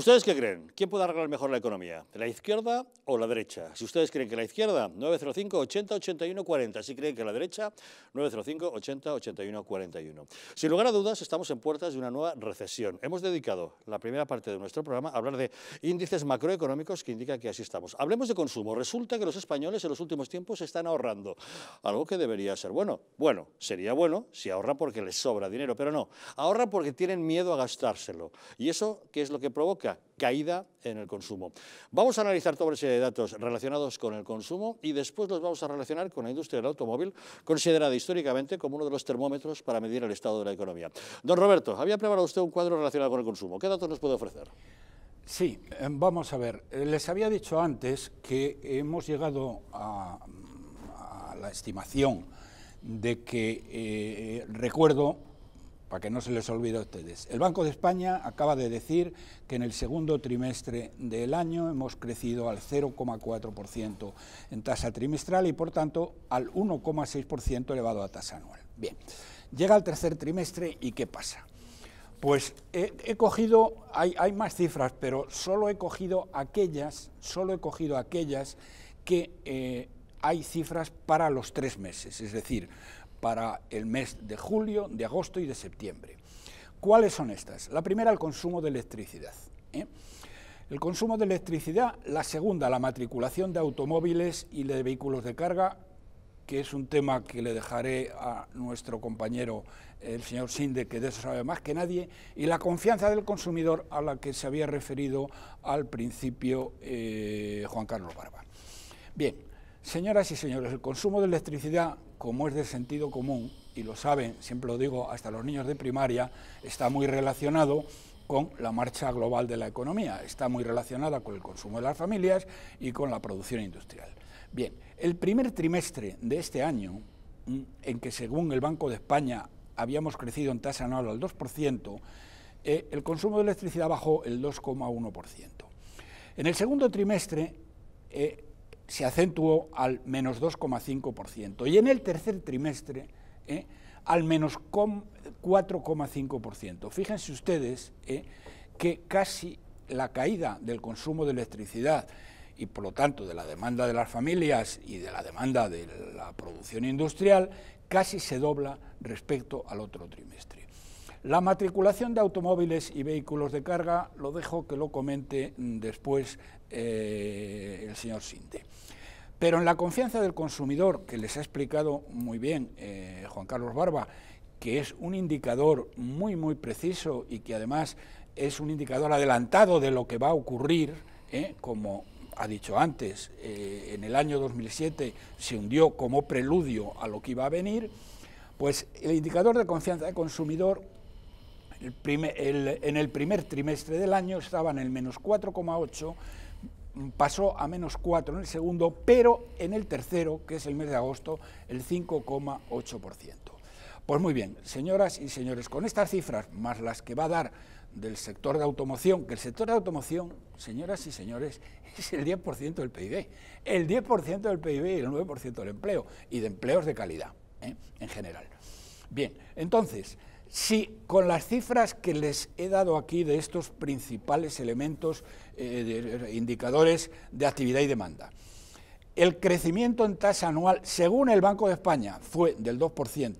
¿Ustedes qué creen? ¿Quién puede arreglar mejor la economía? ¿La izquierda o la derecha? Si ustedes creen que la izquierda, 905 80 81 40. Si creen que la derecha, 905 80 81 41. Sin lugar a dudas, estamos en puertas de una nueva recesión. Hemos dedicado la primera parte de nuestro programa a hablar de índices macroeconómicos que indican que así estamos. Hablemos de consumo. Resulta que los españoles en los últimos tiempos están ahorrando, algo que debería ser bueno. Bueno, sería bueno si ahorra porque les sobra dinero, pero no. Ahorra porque tienen miedo a gastárselo. Y eso, ¿qué es lo que provoca? caída en el consumo. Vamos a analizar toda una serie de datos relacionados con el consumo y después los vamos a relacionar con la industria del automóvil, considerada históricamente como uno de los termómetros para medir el estado de la economía. Don Roberto, había preparado usted un cuadro relacionado con el consumo. ¿Qué datos nos puede ofrecer? Sí, eh, vamos a ver. Eh, les había dicho antes que hemos llegado a, la estimación de que, eh, recuerdo, para que no se les olvide a ustedes. El Banco de España acaba de decir que en el segundo trimestre del año hemos crecido al 0,4% en tasa trimestral y por tanto al 1,6% elevado a tasa anual. Bien, llega el tercer trimestre y ¿qué pasa? Pues he, cogido, hay, más cifras, pero solo he cogido aquellas, solo he cogido aquellas que eh, hay cifras para los tres meses, es decir, para el mes de julio, de agosto y de septiembre. ¿Cuáles son estas? La primera, el consumo de electricidad. ¿eh? El consumo de electricidad, la segunda, la matriculación de automóviles y de vehículos de carga, que es un tema que le dejaré a nuestro compañero, el señor Sinde, que de eso sabe más que nadie, y la confianza del consumidor a la que se había referido al principio eh, Juan Carlos Barba. Bien, señoras y señores, el consumo de electricidad como es de sentido común, y lo saben, siempre lo digo, hasta los niños de primaria, está muy relacionado con la marcha global de la economía, está muy relacionada con el consumo de las familias y con la producción industrial. Bien, el primer trimestre de este año, mm, en que según el Banco de España habíamos crecido en tasa anual al 2%, eh, el consumo de electricidad bajó el 2,1%. En el segundo trimestre, eh, se acentuó al menos 2,5% y en el tercer trimestre ¿eh? al menos 4,5%. Fíjense ustedes ¿eh? que casi la caída del consumo de electricidad y por lo tanto de la demanda de las familias y de la demanda de la producción industrial casi se dobla respecto al otro trimestre. La matriculación de automóviles y vehículos de carga lo dejo que lo comente mm, después eh, el señor Sinte. Pero en la confianza del consumidor, que les ha explicado muy bien eh, Juan Carlos Barba, que es un indicador muy, muy preciso y que además es un indicador adelantado de lo que va a ocurrir, eh, como ha dicho antes, en el año 2007 se hundió como preludio a lo que iba a venir, pues el indicador de confianza del consumidor en el primer trimestre del año estaba en el menos 4,8, pasó a menos 4 en el segundo, pero en el tercero, que es el mes de agosto, el 5,8%. Pues muy bien, señoras y señores, con estas cifras, más las que va a dar del sector de automoción, que el sector de automoción, señoras y señores, es el 10% del PIB, el 10% del PIB y el 9% del empleo, y de empleos de calidad, ¿eh? en general. Bien, entonces, Sí, con las cifras que les he dado aquí de estos principales elementos, eh, de, eh, indicadores de actividad y demanda, el crecimiento en tasa anual, según el Banco de España, fue del 2%,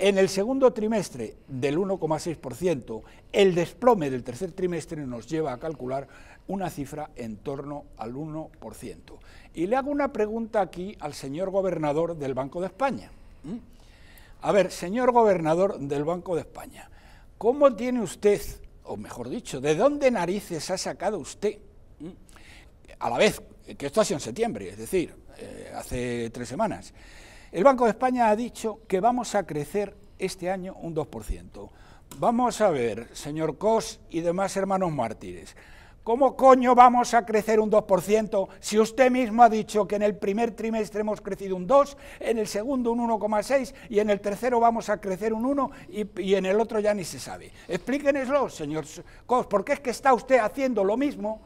en el segundo trimestre del 1,6%, el desplome del tercer trimestre nos lleva a calcular una cifra en torno al 1%. Y le hago una pregunta aquí al señor gobernador del Banco de España. A ver, señor gobernador del Banco de España, ¿cómo tiene usted, o mejor dicho, de dónde narices ha sacado usted, mm, a la vez que esto ha sido en septiembre, es decir, eh, hace tres semanas, el Banco de España ha dicho que vamos a crecer este año un 2%. Vamos a ver, señor Cos y demás hermanos mártires, ¿Cómo coño vamos a crecer un 2% si usted mismo ha dicho que en el primer trimestre hemos crecido un 2, en el segundo un 1,6 y en el tercero vamos a crecer un 1 y, en el otro ya ni se sabe? Explíquenoslo, señor Cos, porque es que está usted haciendo lo mismo.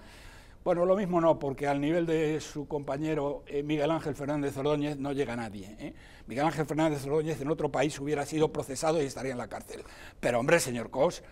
Bueno, lo mismo no, porque al nivel de su compañero eh, Miguel Ángel Fernández Ordóñez no llega nadie. ¿eh? Miguel Ángel Fernández Ordóñez en otro país hubiera sido procesado y estaría en la cárcel. Pero hombre, señor Cos,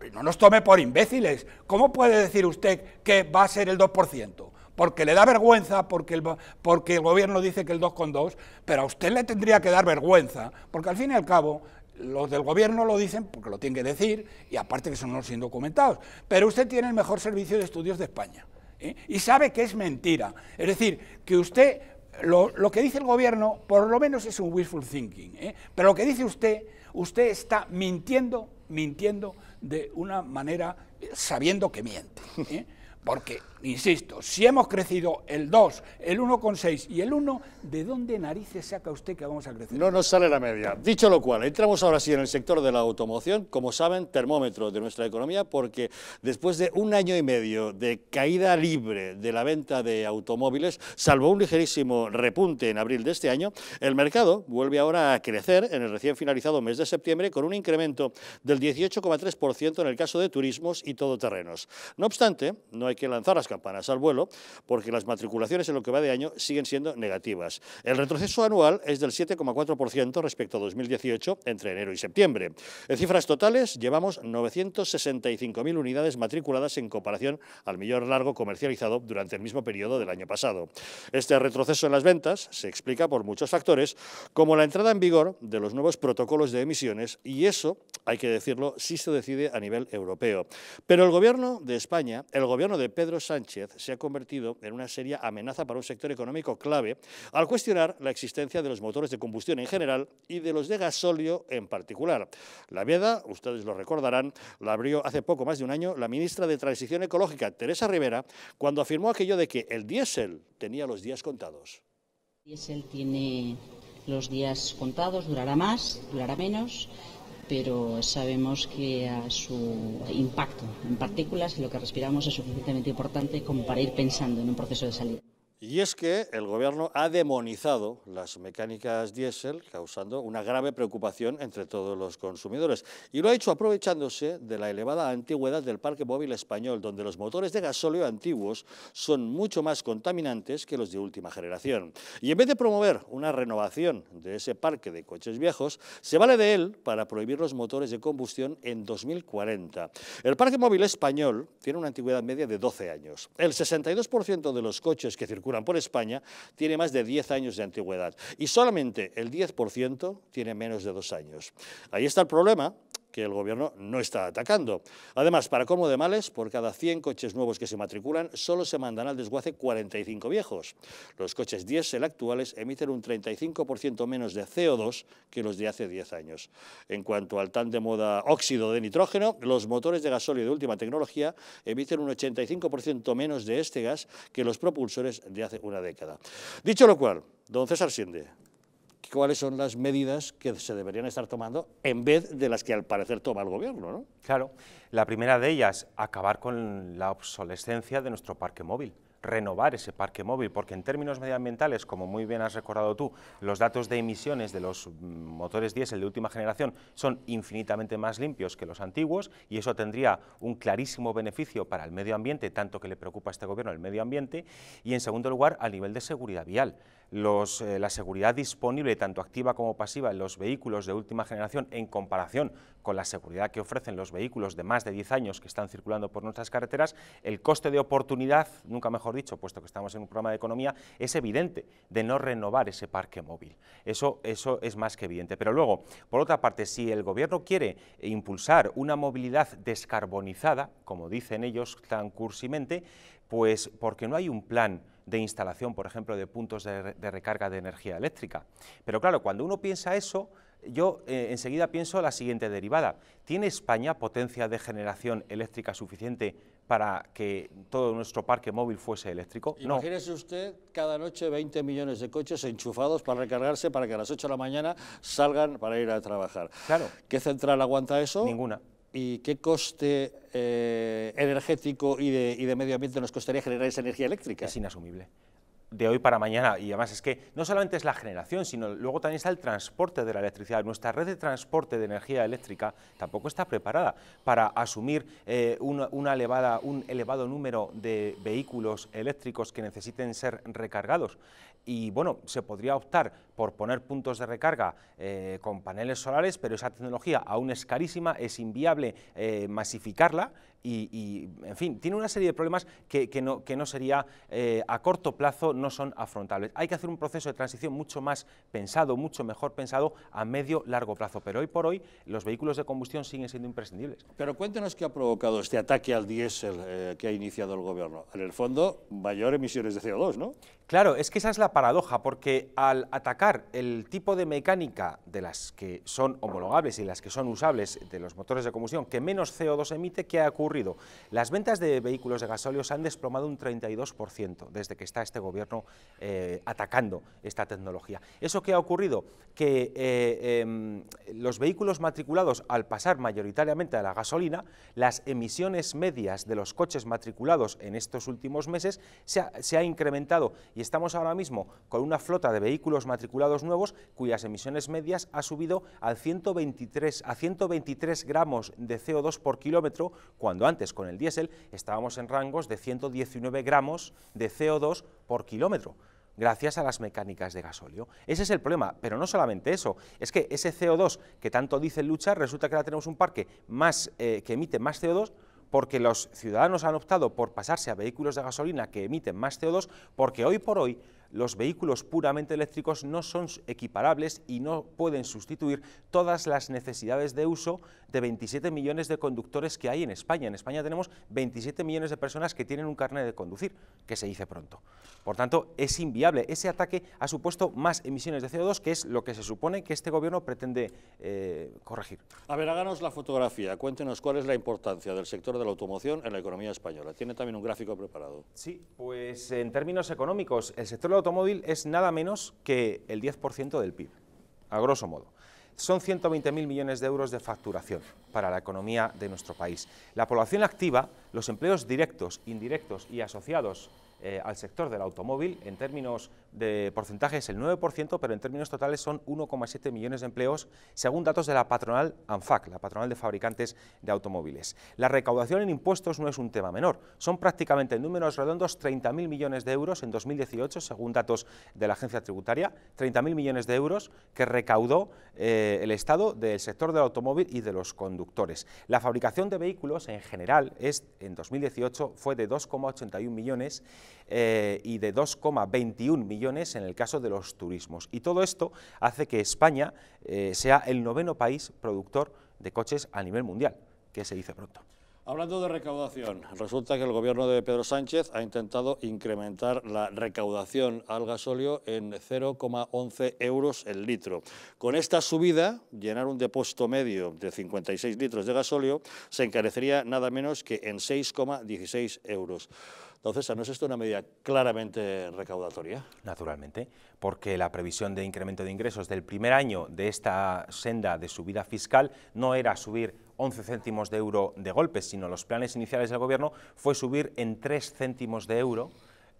pues no nos tome por imbéciles. ¿Cómo puede decir usted que va a ser el 2%? Porque le da vergüenza, porque el, porque el gobierno dice que el 2,2, pero a usted le tendría que dar vergüenza, porque al fin y al cabo los del gobierno lo dicen porque lo tienen que decir y aparte que son los indocumentados. Pero usted tiene el mejor servicio de estudios de España ¿eh? y sabe que es mentira. Es decir, que usted, lo, que dice el gobierno por lo menos es un wishful thinking, ¿eh? pero lo que dice usted, usted está mintiendo, mintiendo, de una manera eh, sabiendo que miente. ¿eh? Porque, insisto, si hemos crecido el 2, el 1,6 y el 1, ¿de dónde narices saca usted que vamos a crecer? No nos sale la media. Dicho lo cual, entramos ahora sí en el sector de la automoción, como saben, termómetro de nuestra economía, porque después de un año y medio de caída libre de la venta de automóviles, salvo un ligerísimo repunte en abril de este año, el mercado vuelve ahora a crecer en el recién finalizado mes de septiembre con un incremento del 18,3% en el caso de turismos y todoterrenos. No obstante, no hay que lanzar las campanas al vuelo porque las matriculaciones en lo que va de año siguen siendo negativas. El retroceso anual es del 7,4% respecto a 2018 entre enero y septiembre. En cifras totales llevamos 965.000 unidades matriculadas en comparación al millón largo comercializado durante el mismo periodo del año pasado. Este retroceso en las ventas se explica por muchos factores, como la entrada en vigor de los nuevos protocolos de emisiones y eso, hay que decirlo, sí se decide a nivel europeo. Pero el gobierno de España, el gobierno de de Pedro Sánchez se ha convertido en una seria amenaza para un sector económico clave al cuestionar la existencia de los motores de combustión en general y de los de gasóleo en particular. La veda, ustedes lo recordarán, la abrió hace poco más de un año la ministra de Transición Ecológica, Teresa Rivera, cuando afirmó aquello de que el diésel tenía los días contados. El diésel tiene los días contados, durará más, durará menos pero sabemos que a su impacto en partículas, lo que respiramos, es suficientemente importante como para ir pensando en un proceso de salida. Y es que el gobierno ha demonizado las mecánicas diésel, causando una grave preocupación entre todos los consumidores. Y lo ha hecho aprovechándose de la elevada antigüedad del parque móvil español, donde los motores de gasóleo antiguos son mucho más contaminantes que los de última generación. Y en vez de promover una renovación de ese parque de coches viejos, se vale de él para prohibir los motores de combustión en 2040. El parque móvil español tiene una antigüedad media de 12 años. El 62% de los coches que circulan por España tiene más de 10 años de antigüedad y solamente el 10% tiene menos de dos años. Ahí está el problema, que el gobierno no está atacando. Además, para cómo de males, por cada 100 coches nuevos que se matriculan, solo se mandan al desguace 45 viejos. Los coches diésel actuales emiten un 35% menos de CO2 que los de hace 10 años. En cuanto al tan de moda óxido de nitrógeno, los motores de gasóleo de última tecnología emiten un 85% menos de este gas que los propulsores de hace una década. Dicho lo cual, don César Siende, cuáles son las medidas que se deberían estar tomando en vez de las que al parecer toma el gobierno. ¿no? Claro, la primera de ellas, acabar con la obsolescencia de nuestro parque móvil renovar ese parque móvil, porque en términos medioambientales, como muy bien has recordado tú, los datos de emisiones de los mm, motores diésel de última generación son infinitamente más limpios que los antiguos y eso tendría un clarísimo beneficio para el medio ambiente, tanto que le preocupa a este gobierno el medio ambiente, y en segundo lugar, a nivel de seguridad vial los, eh, la seguridad disponible, tanto activa como pasiva, en los vehículos de última generación en comparación con la seguridad que ofrecen los vehículos de más de 10 años que están circulando por nuestras carreteras, el coste de oportunidad, nunca mejor dicho, puesto que estamos en un programa de economía, es evidente de no renovar ese parque móvil. Eso, eso es más que evidente. Pero luego, por otra parte, si el Gobierno quiere impulsar una movilidad descarbonizada, como dicen ellos tan cursimente, pues porque no hay un plan de instalación, por ejemplo, de puntos de, recarga de energía eléctrica. Pero claro, cuando uno piensa eso, yo eh, enseguida pienso la siguiente derivada. ¿Tiene España potencia de generación eléctrica suficiente para que todo nuestro parque móvil fuese eléctrico? Imagínese usted cada noche 20 millones de coches enchufados para recargarse para que a las 8 de la mañana salgan para ir a trabajar. Claro. ¿Qué central aguanta eso? Ninguna y qué coste eh, energético y de, medio ambiente nos costaría generar esa energía eléctrica. Es inasumible. De hoy para mañana, y además es que no solamente es la generación, sino luego también está el transporte de la electricidad. Nuestra red de transporte de energía eléctrica tampoco está preparada para asumir eh, elevada, un elevado número de vehículos eléctricos que necesiten ser recargados y bueno, se podría optar por poner puntos de recarga eh, con paneles solares, pero esa tecnología aún es carísima, es inviable eh, masificarla y, en fin, tiene una serie de problemas que, no, sería eh, a corto plazo, no son afrontables. Hay que hacer un proceso de transición mucho más pensado, mucho mejor pensado a medio, largo plazo, pero hoy por hoy los vehículos de combustión siguen siendo imprescindibles. Pero cuéntenos qué ha provocado este ataque al diésel que ha iniciado el gobierno. En el fondo, mayor emisiones de CO2, ¿no? Claro, es que esa es la paradoja, porque al atacar el tipo de mecánica de las que son homologables y las que son usables de los motores de combustión que menos CO2 emite, ¿qué ha ocurrido? Las ventas de vehículos de gasóleo se han desplomado un 32% desde que está este gobierno eh, atacando esta tecnología. ¿Eso qué ha ocurrido? Que eh, em, los vehículos matriculados, al pasar mayoritariamente a la gasolina, las emisiones medias de los coches matriculados en estos últimos meses se ha, incrementado y estamos ahora mismo con una flota de vehículos matriculados nuevos cuyas emisiones medias ha subido 123, a 123 gramos de CO2 por kilómetro, cuando antes con el diésel estábamos en rangos de 119 gramos de CO2 por kilómetro gracias a las mecánicas de gasóleo. Ese es el problema, pero no solamente eso, es que ese CO2 que tanto dice luchar, resulta que ahora tenemos un parque más, eh, que emite más CO2 porque los ciudadanos han optado por pasarse a vehículos de gasolina que emiten más CO2, porque hoy por hoy los vehículos puramente eléctricos no son equiparables y no pueden sustituir todas las necesidades de uso de 27 millones de conductores que hay en España. En España tenemos 27 millones de personas que tienen un carnet de conducir, que se dice pronto. Por tanto, es inviable. Ese ataque ha supuesto más emisiones de CO2, que es lo que se supone que este gobierno pretende eh, corregir. A ver, háganos la fotografía. Cuéntenos cuál es la importancia del sector de la automoción en la economía española. Tiene también un gráfico preparado. Sí, pues en términos económicos, el sector del automóvil es nada menos que el 10% del PIB, a grosso modo son 120.000 millones de euros de facturación para la economía de nuestro país. La población activa, los empleos directos, indirectos y asociados eh, al sector del automóvil, en términos de porcentaje es el 9%, pero en términos totales son 1,7 millones de empleos, según datos de la patronal ANFAC, la patronal de fabricantes de automóviles. La recaudación en impuestos no es un tema menor, son prácticamente en números redondos 30.000 millones de euros en 2018, según datos de la agencia tributaria, 30.000 millones de euros que recaudó eh, el Estado del sector del automóvil y de los conductores. La fabricación de vehículos en general es, en 2018 fue de 2,81 millones eh, y de 2,21 millones en el caso de los turismos. Y todo esto hace que España eh, sea el noveno país productor de coches a nivel mundial, que se dice pronto. Hablando de recaudación, resulta que el gobierno de Pedro Sánchez ha intentado incrementar la recaudación al gasóleo en 0,11 euros el litro. Con esta subida, llenar un depósito medio de 56 litros de gasóleo se encarecería nada menos que en 6,16 euros. Entonces, ¿no es esto una medida claramente recaudatoria? Naturalmente, porque la previsión de incremento de ingresos del primer año de esta senda de subida fiscal no era subir 11 céntimos de euro de golpe, sino los planes iniciales del Gobierno fue subir en 3 céntimos de euro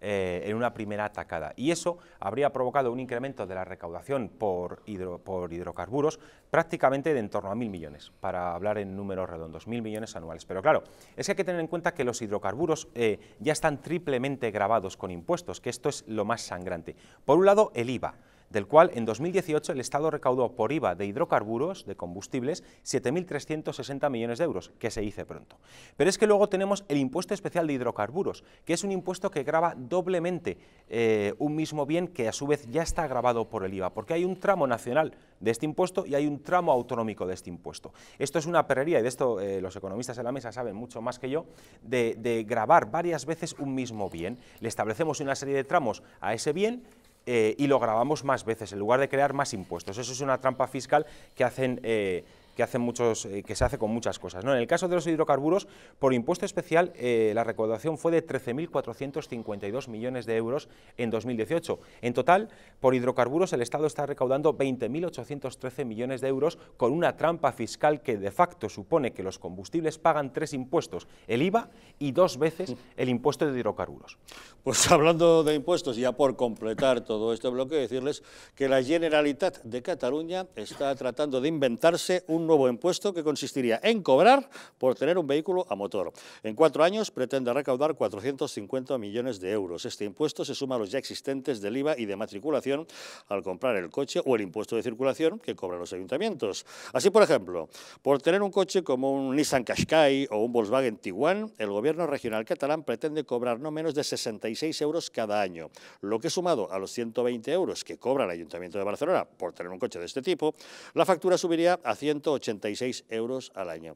eh, en una primera atacada. Y eso habría provocado un incremento de la recaudación por, por hidrocarburos prácticamente de en torno a mil millones, para hablar en números redondos, mil millones anuales. Pero claro, es que hay que tener en cuenta que los hidrocarburos eh, ya están triplemente grabados con impuestos, que esto es lo más sangrante. Por un lado, el IVA del cual en 2018 el Estado recaudó por IVA de hidrocarburos, de combustibles, 7.360 millones de euros, que se dice pronto. Pero es que luego tenemos el impuesto especial de hidrocarburos, que es un impuesto que graba doblemente eh, un mismo bien que a su vez ya está grabado por el IVA, porque hay un tramo nacional de este impuesto y hay un tramo autonómico de este impuesto. Esto es una perrería, y de esto eh, los economistas en la mesa saben mucho más que yo, de, de grabar varias veces un mismo bien. Le establecemos una serie de tramos a ese bien, eh, y lo grabamos más veces, en lugar de crear más impuestos. Eso es una trampa fiscal que hacen... Eh, que, hacen muchos, eh, que se hace con muchas cosas. ¿no? En el caso de los hidrocarburos, por impuesto especial, eh, la recaudación fue de 13.452 millones de euros en 2018. En total, por hidrocarburos, el Estado está recaudando 20.813 millones de euros con una trampa fiscal que de facto supone que los combustibles pagan tres impuestos, el IVA y dos veces el impuesto de hidrocarburos. Pues hablando de impuestos, ya por completar todo este bloque, decirles que la Generalitat de Cataluña está tratando de inventarse un nuevo impuesto que consistiría en cobrar por tener un vehículo a motor. En cuatro años pretende recaudar 450 millones de euros. Este impuesto se suma a los ya existentes del IVA y de matriculación al comprar el coche o el impuesto de circulación que cobran los ayuntamientos. Así, por ejemplo, por tener un coche como un Nissan Qashqai o un Volkswagen Tiguan, el gobierno regional catalán pretende cobrar no menos de 66 euros cada año, lo que sumado a los 120 euros que cobra el Ayuntamiento de Barcelona por tener un coche de este tipo, la factura subiría a 100 86 euros al año.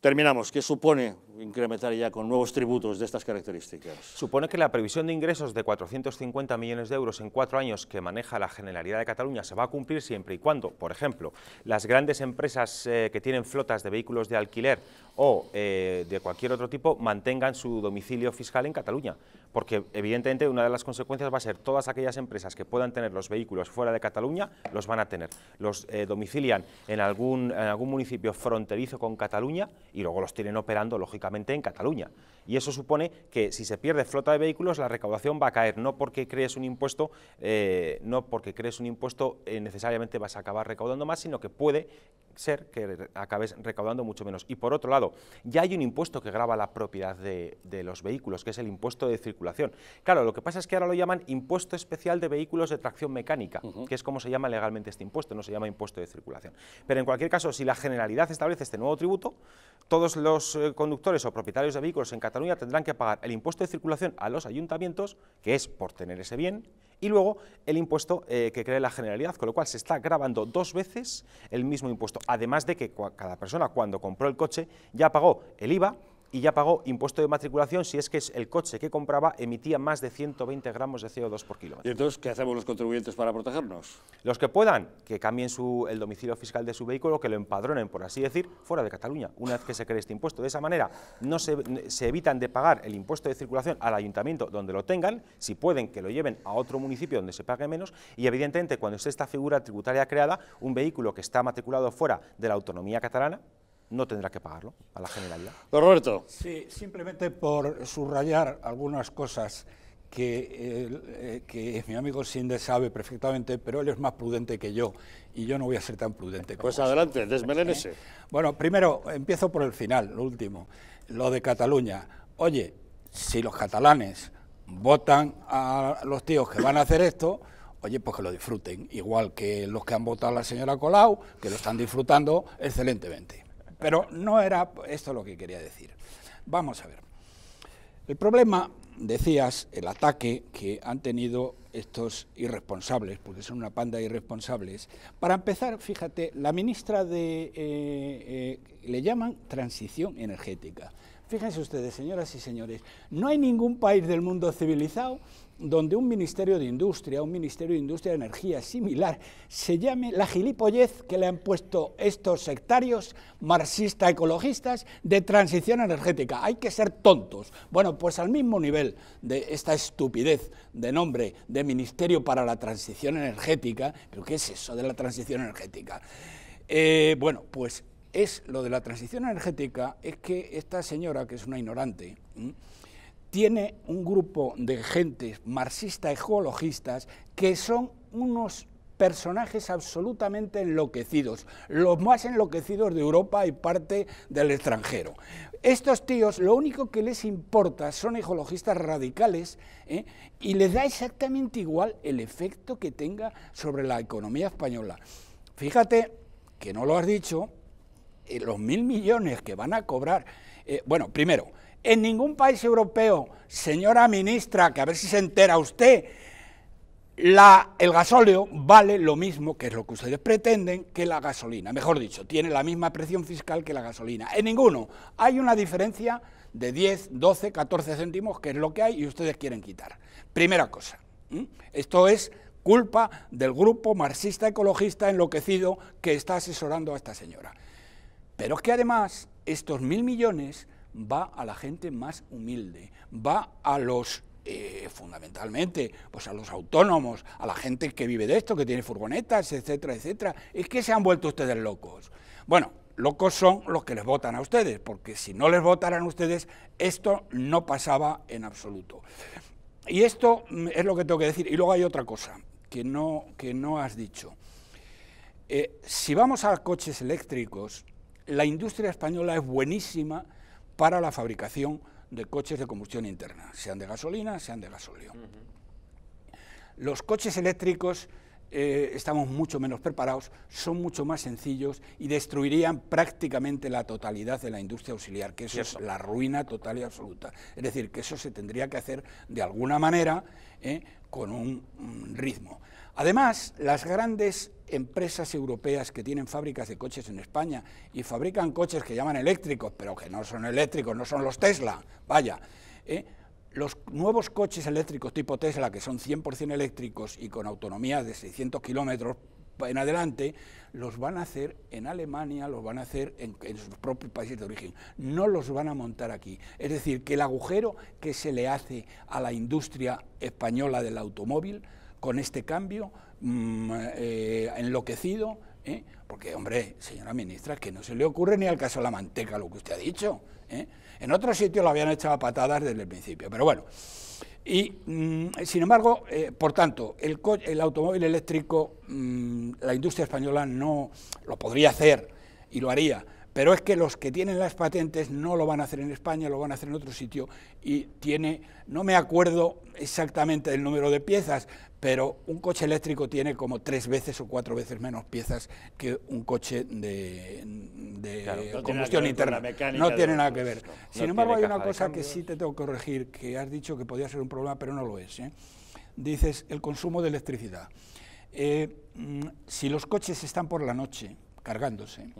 Terminamos. ¿Qué supone incrementar ya con nuevos tributos de estas características? Supone que la previsión de ingresos de 450 millones de euros en cuatro años que maneja la Generalidad de Cataluña se va a cumplir siempre y cuando, por ejemplo, las grandes empresas eh, que tienen flotas de vehículos de alquiler o eh, de cualquier otro tipo mantengan su domicilio fiscal en Cataluña porque evidentemente una de las consecuencias va a ser todas aquellas empresas que puedan tener los vehículos fuera de Cataluña, los van a tener. Los eh, domicilian en algún, algún municipio fronterizo con Cataluña y luego los tienen operando, lógicamente, en Cataluña. Y eso supone que si se pierde flota de vehículos, la recaudación va a caer, no porque crees un impuesto, eh, no porque crees un impuesto eh, necesariamente vas a acabar recaudando más, sino que puede ser que acabes recaudando mucho menos. Y por otro lado, ya hay un impuesto que graba la propiedad de los vehículos, que es el impuesto de circulación Claro, lo que pasa es que ahora lo llaman impuesto especial de vehículos de tracción mecánica, que es como se llama legalmente este impuesto, no se llama impuesto de circulación. Pero en cualquier caso, si la Generalidad establece este nuevo tributo, todos los eh, conductores o propietarios de vehículos en Cataluña tendrán que pagar el impuesto de circulación a los ayuntamientos, que es por tener ese bien, y luego el impuesto eh, que cree la Generalidad, con lo cual se está grabando dos veces el mismo impuesto, además de que cada persona cuando compró el coche ya pagó el IVA, y ya pagó impuesto de matriculación si es que el coche que compraba emitía más de 120 gramos de CO2 por kilómetro. ¿Y entonces qué hacemos los contribuyentes para protegernos? Los que puedan, que cambien el domicilio fiscal de su vehículo, que lo empadronen, por así decir, fuera de Cataluña, una vez que se cree este impuesto. De esa manera no se, evitan de pagar el impuesto de circulación al ayuntamiento donde lo tengan, si pueden que lo lleven a otro municipio donde se pague menos y evidentemente cuando es esta figura tributaria creada, un vehículo que está matriculado fuera de la autonomía catalana, no tendrá que pagarlo a la generalidad. Roberto. Sí, simplemente por subrayar algunas cosas que, eh, eh, que mi amigo Sinde sabe perfectamente, pero él es más prudente que yo y yo no voy a ser tan prudente. Pues adelante, desmelénese. ¿Eh? Bueno, primero empiezo por el final, lo último, lo de Cataluña. Oye, si los catalanes votan a los tíos que van a hacer esto, oye, pues que lo disfruten, igual que los que han votado a la señora Colau, que lo están disfrutando excelentemente. Pero no era esto lo que quería decir. Vamos a ver. El problema, decías, el ataque que han tenido estos irresponsables, porque son una panda de irresponsables. Para empezar, fíjate, la ministra de... Eh, eh, le llaman transición energética. Fíjense ustedes, señoras y señores, no hay ningún país del mundo civilizado donde un Ministerio de Industria, un Ministerio de Industria de Energía similar, se llame la gilipollez que le han puesto estos sectarios marxista ecologistas de transición energética. Hay que ser tontos. Bueno, pues al mismo nivel de esta estupidez de nombre de Ministerio para la Transición Energética, pero ¿qué es eso de la transición energética? Eh, bueno, pues es lo de la transición energética, es que esta señora, que es una ignorante, tiene un grupo de gentes marxista-ecologistas que son unos personajes absolutamente enloquecidos, los más enloquecidos de Europa y parte del extranjero. Estos tíos lo único que les importa son ecologistas radicales ¿eh? y les da exactamente igual el efecto que tenga sobre la economía española. Fíjate que no lo has dicho, eh, los mil millones que van a cobrar, eh, bueno, primero, en ningún país europeo, señora ministra, que a ver si se entera usted, el gasóleo vale lo mismo, que es lo que ustedes pretenden, que la gasolina. Mejor dicho, tiene la misma presión fiscal que la gasolina. En ninguno. Hay una diferencia de 10, 12, 14 céntimos, que es lo que hay y ustedes quieren quitar. Primera cosa. Esto es culpa del grupo marxista ecologista enloquecido que está asesorando a esta señora. Pero es que además estos mil millones va a la gente más humilde, va a los eh, fundamentalmente pues a los autónomos, a la gente que vive de esto, que tiene furgonetas, etcétera, etcétera. Es que se han vuelto ustedes locos. Bueno, locos son los que les votan a ustedes, porque si no les votaran a ustedes, esto no pasaba en absoluto. Y esto es lo que tengo que decir. Y luego hay otra cosa que no, que no has dicho. Eh, si vamos a coches eléctricos, la industria española es buenísima para la fabricación de coches de combustión interna, sean de gasolina, sean de gasóleo. Los coches eléctricos eh, estamos mucho menos preparados, son mucho más sencillos y destruirían prácticamente la totalidad de la industria auxiliar, que eso es la ruina total y absoluta. Es decir, que eso se tendría que hacer de alguna manera eh, con un ritmo. Además, las grandes empresas europeas que tienen fábricas de coches en España y fabrican coches que llaman eléctricos, pero que no son eléctricos, no son los Tesla, vaya. ¿eh? Los nuevos coches eléctricos tipo Tesla, que son 100% eléctricos y con autonomía de 600 kilómetros en adelante, los van a hacer en Alemania, los van a hacer en, sus propios países de origen, no los van a montar aquí. Es decir, que el agujero que se le hace a la industria española del automóvil con este cambio Mm, eh, enloquecido, ¿eh? porque, hombre, señora ministra, es que no se le ocurre ni al caso la manteca lo que usted ha dicho. ¿eh? En otros sitios lo habían echado a patadas desde el principio, pero bueno. Y, mm, sin embargo, por tanto, el, el automóvil eléctrico, mm, la industria española no lo podría hacer y lo haría, pero es que los que tienen las patentes no lo van a hacer en España, lo van a hacer en otro sitio y tiene, no me acuerdo exactamente del número de piezas, pero un coche eléctrico tiene como tres veces o cuatro veces menos piezas que un coche de, combustión interna. No tiene nada que ver. Sin embargo, hay una cosa que sí te tengo que corregir, que has dicho que podía ser un problema, pero no lo es. ¿eh? Dices el consumo de electricidad. Eh, mm, si los coches están por la noche cargándose,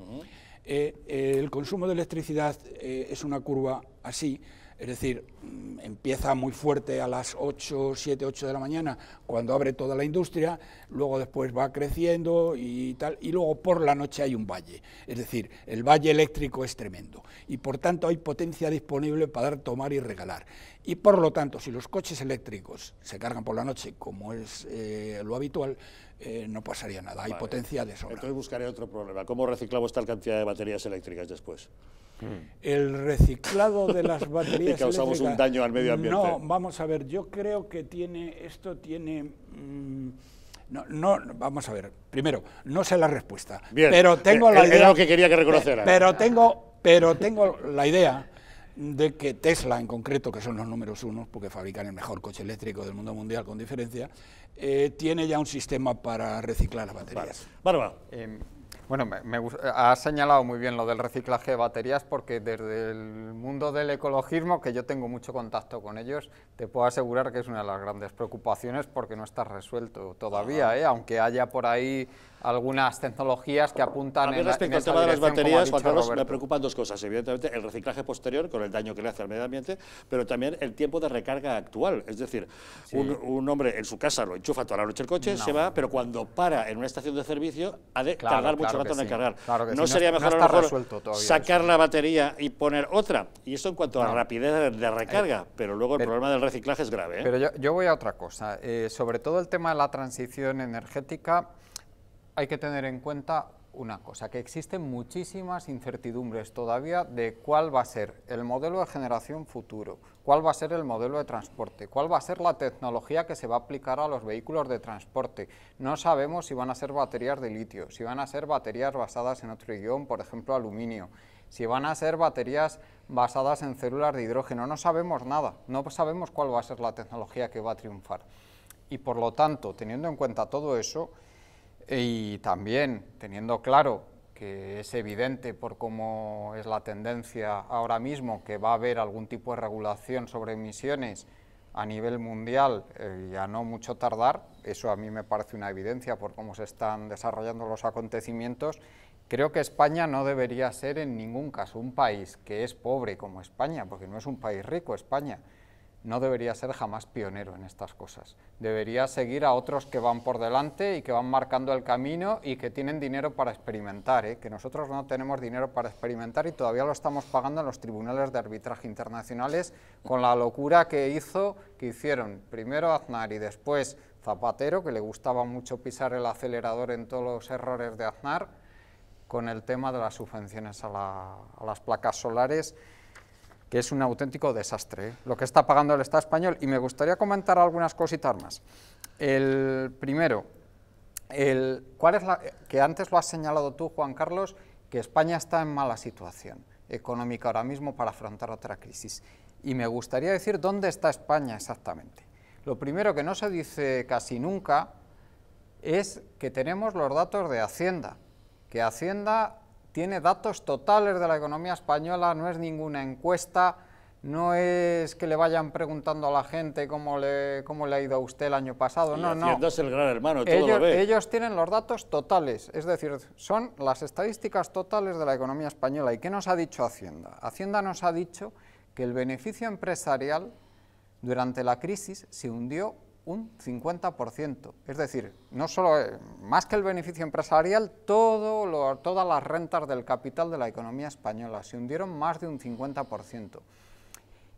eh, el consumo de electricidad eh, es una curva así, es decir, mm, empieza muy fuerte a las 8, 7, 8 de la mañana, cuando abre toda la industria, luego después va creciendo y tal, y luego por la noche hay un valle, es decir, el valle eléctrico es tremendo, y por tanto hay potencia disponible para tomar y regalar. Y por lo tanto, si los coches eléctricos se cargan por la noche, como es eh, lo habitual, eh, no pasaría nada, hay potencia de sobra. Entonces buscaré otro problema, ¿cómo reciclamos tal cantidad de baterías eléctricas después? Hmm. El reciclado de las baterías y causamos un daño al medio ambiente. No, vamos a ver, yo creo que tiene, esto tiene... Mm, no, no, vamos a ver. Primero, no sé la respuesta. Bien, pero tengo eh, la idea. lo que quería que Pero tengo, pero tengo la idea de que Tesla en concreto, que son los números unos, porque fabrican el mejor coche eléctrico del mundo mundial con diferencia, eh, tiene ya un sistema para reciclar las baterías. Bárbara. Em, bueno, me, ha señalado muy bien lo del reciclaje de baterías porque desde el mundo del ecologismo, que yo tengo mucho contacto con ellos, te puedo asegurar que es una de las grandes preocupaciones porque no está resuelto todavía, ah. ¿eh? aunque haya por ahí algunas tecnologías que apuntan... A mí respecto al tema de las baterías, Juan me preocupan dos cosas. Evidentemente, el reciclaje posterior, con el daño que le hace al medio ambiente, pero también el tiempo de recarga actual. Es decir, un, hombre en su casa lo enchufa toda la noche el coche, se va, pero cuando para en una estación de servicio, ha de tardar mucho rato en cargar. no, sería mejor, sacar la batería y poner otra? Y eso en cuanto a rapidez de, recarga, eh, pero luego el problema del reciclaje es grave. ¿eh? Pero yo, voy a otra cosa. Eh, sobre todo el tema de la transición energética hay que tener en cuenta una cosa, que existen muchísimas incertidumbres todavía de cuál va a ser el modelo de generación futuro, cuál va a ser el modelo de transporte, cuál va a ser la tecnología que se va a aplicar a los vehículos de transporte. No sabemos si van a ser baterías de litio, si van a ser baterías basadas en otro ion, por ejemplo aluminio, si van a ser baterías basadas en células de hidrógeno, no sabemos nada, no sabemos cuál va a ser la tecnología que va a triunfar. Y por lo tanto, teniendo en cuenta todo eso, y también teniendo claro que es evidente por cómo es la tendencia ahora mismo que va a haber algún tipo de regulación sobre emisiones a nivel mundial eh, ya no mucho tardar, eso a mí me parece una evidencia por cómo se están desarrollando los acontecimientos, creo que España no debería ser en ningún caso un país que es pobre como España, porque no es un país rico España, no debería ser jamás pionero en estas cosas. Debería seguir a otros que van por delante y que van marcando el camino y que tienen dinero para experimentar, ¿eh? que nosotros no tenemos dinero para experimentar y todavía lo estamos pagando en los tribunales de arbitraje internacionales con la locura que hizo, que hicieron primero Aznar y después Zapatero, que le gustaba mucho pisar el acelerador en todos los errores de Aznar, con el tema de las subvenciones a las placas solares es un auténtico desastre, ¿eh? lo que está pagando el Estado español. Y me gustaría comentar algunas cositas más. El primero, el, ¿cuál es la, que antes lo has señalado tú, Juan Carlos, que España está en mala situación económica ahora mismo para afrontar otra crisis. Y me gustaría decir dónde está España exactamente. Lo primero que no se dice casi nunca es que tenemos los datos de Hacienda, que Hacienda tiene datos totales de la economía española, no es ninguna encuesta, no es que le vayan preguntando a la gente cómo le, cómo le ha ido a usted el año pasado, no, no. es el gran hermano, ellos tienen los datos totales, es decir, son las estadísticas totales de la economía española. ¿Y qué nos ha dicho Hacienda? Hacienda nos ha dicho que el beneficio empresarial durante la crisis se hundió un 50%. Es decir, no solo, eh, más que el beneficio empresarial, todas las rentas del capital de la economía española se hundieron más de un 50%.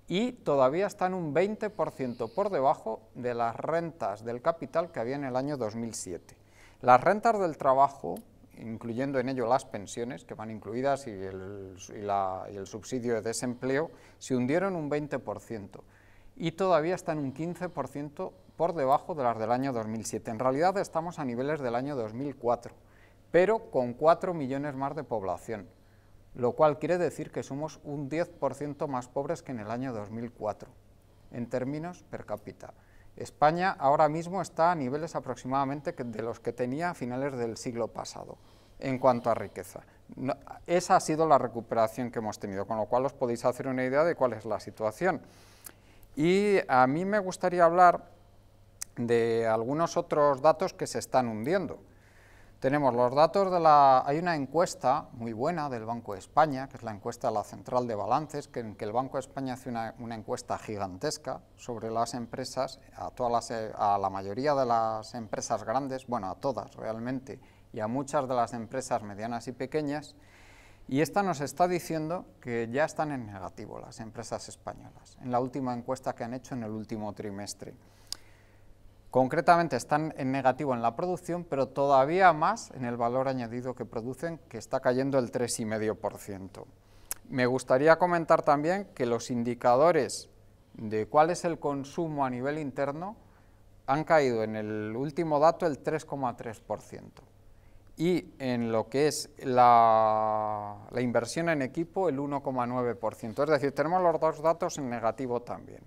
Y todavía están un 20% por debajo de las rentas del capital que había en el año 2007. Las rentas del trabajo, incluyendo en ello las pensiones, que van incluidas, y el, y el subsidio de desempleo, se hundieron un 20% y todavía están un 15% por debajo de las del año 2007. En realidad estamos a niveles del año 2004, pero con 4 millones más de población, lo cual quiere decir que somos un 10% más pobres que en el año 2004, en términos per cápita. España ahora mismo está a niveles aproximadamente de los que tenía a finales del siglo pasado, en cuanto a riqueza. esa ha sido la recuperación que hemos tenido, con lo cual os podéis hacer una idea de cuál es la situación. Y a mí me gustaría hablar de algunos otros datos que se están hundiendo. Tenemos los datos de la... hay una encuesta muy buena del Banco de España, que es la encuesta de la Central de Balances, que, en que el Banco de España hace una, encuesta gigantesca sobre las empresas, a, a la mayoría de las empresas grandes, bueno, a todas realmente, y a muchas de las empresas medianas y pequeñas, y esta nos está diciendo que ya están en negativo las empresas españolas, en la última encuesta que han hecho en el último trimestre. Concretamente están en negativo en la producción, pero todavía más en el valor añadido que producen, que está cayendo el 3,5%. Me gustaría comentar también que los indicadores de cuál es el consumo a nivel interno han caído en el último dato el 3,3%. Y en lo que es la, inversión en equipo, el 1,9%. Es decir, tenemos los dos datos en negativo también.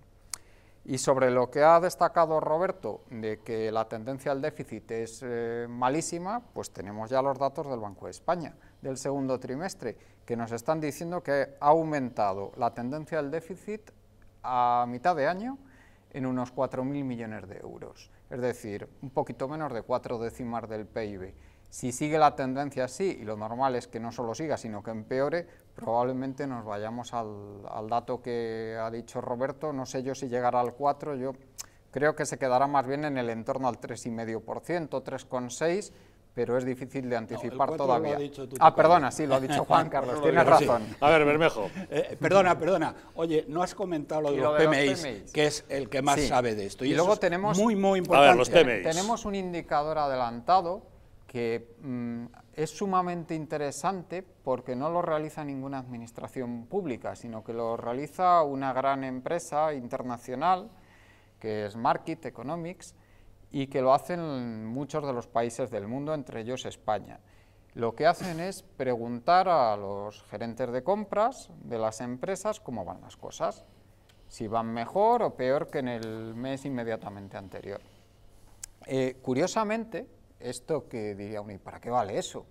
Y sobre lo que ha destacado Roberto, de que la tendencia al déficit es eh, malísima, pues tenemos ya los datos del Banco de España del segundo trimestre, que nos están diciendo que ha aumentado la tendencia al déficit a mitad de año en unos 4.000 millones de euros, es decir, un poquito menos de cuatro décimas del PIB. Si sigue la tendencia así, y lo normal es que no solo siga, sino que empeore, probablemente nos vayamos al, dato que ha dicho Roberto, no sé yo si llegará al 4, yo creo que se quedará más bien en el entorno al 3,5%, 3,6%, pero es difícil de anticipar todavía. ah, perdona, sí, lo ha dicho Juan Carlos, tienes razón. A ver, Bermejo. Eh, perdona, perdona. Oye, no has comentado lo de, los, que es el que más sabe de esto. Y, luego tenemos... Muy, muy importante. Tenemos un indicador adelantado que mm, es sumamente interesante porque no lo realiza ninguna administración pública, sino que lo realiza una gran empresa internacional, que es Market Economics, y que lo hacen muchos de los países del mundo, entre ellos España. Lo que hacen es preguntar a los gerentes de compras de las empresas cómo van las cosas, si van mejor o peor que en el mes inmediatamente anterior. Eh, curiosamente, esto que diría uno, ¿y para qué vale eso?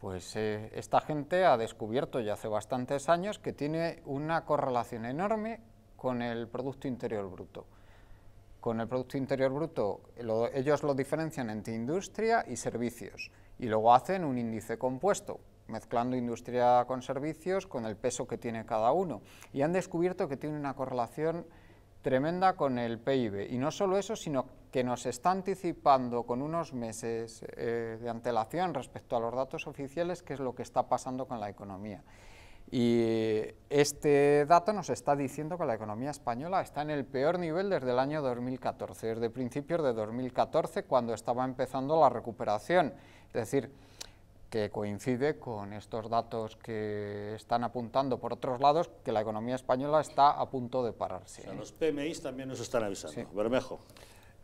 Pues eh, esta gente ha descubierto ya hace bastantes años que tiene una correlación enorme con el Producto Interior Bruto. Con el Producto Interior Bruto ellos lo diferencian entre industria y servicios y luego hacen un índice compuesto, mezclando industria con servicios con el peso que tiene cada uno. Y han descubierto que tiene una correlación tremenda con el PIB. Y no solo eso, sino que nos está anticipando con unos meses eh, de antelación respecto a los datos oficiales qué es lo que está pasando con la economía. Y este dato nos está diciendo que la economía española está en el peor nivel desde el año 2014, desde principios de 2014, cuando estaba empezando la recuperación. Es decir, que coincide con estos datos que están apuntando por otros lados que la economía española está a punto de pararse. ¿eh? los PMI también nos están avisando. Bermejo.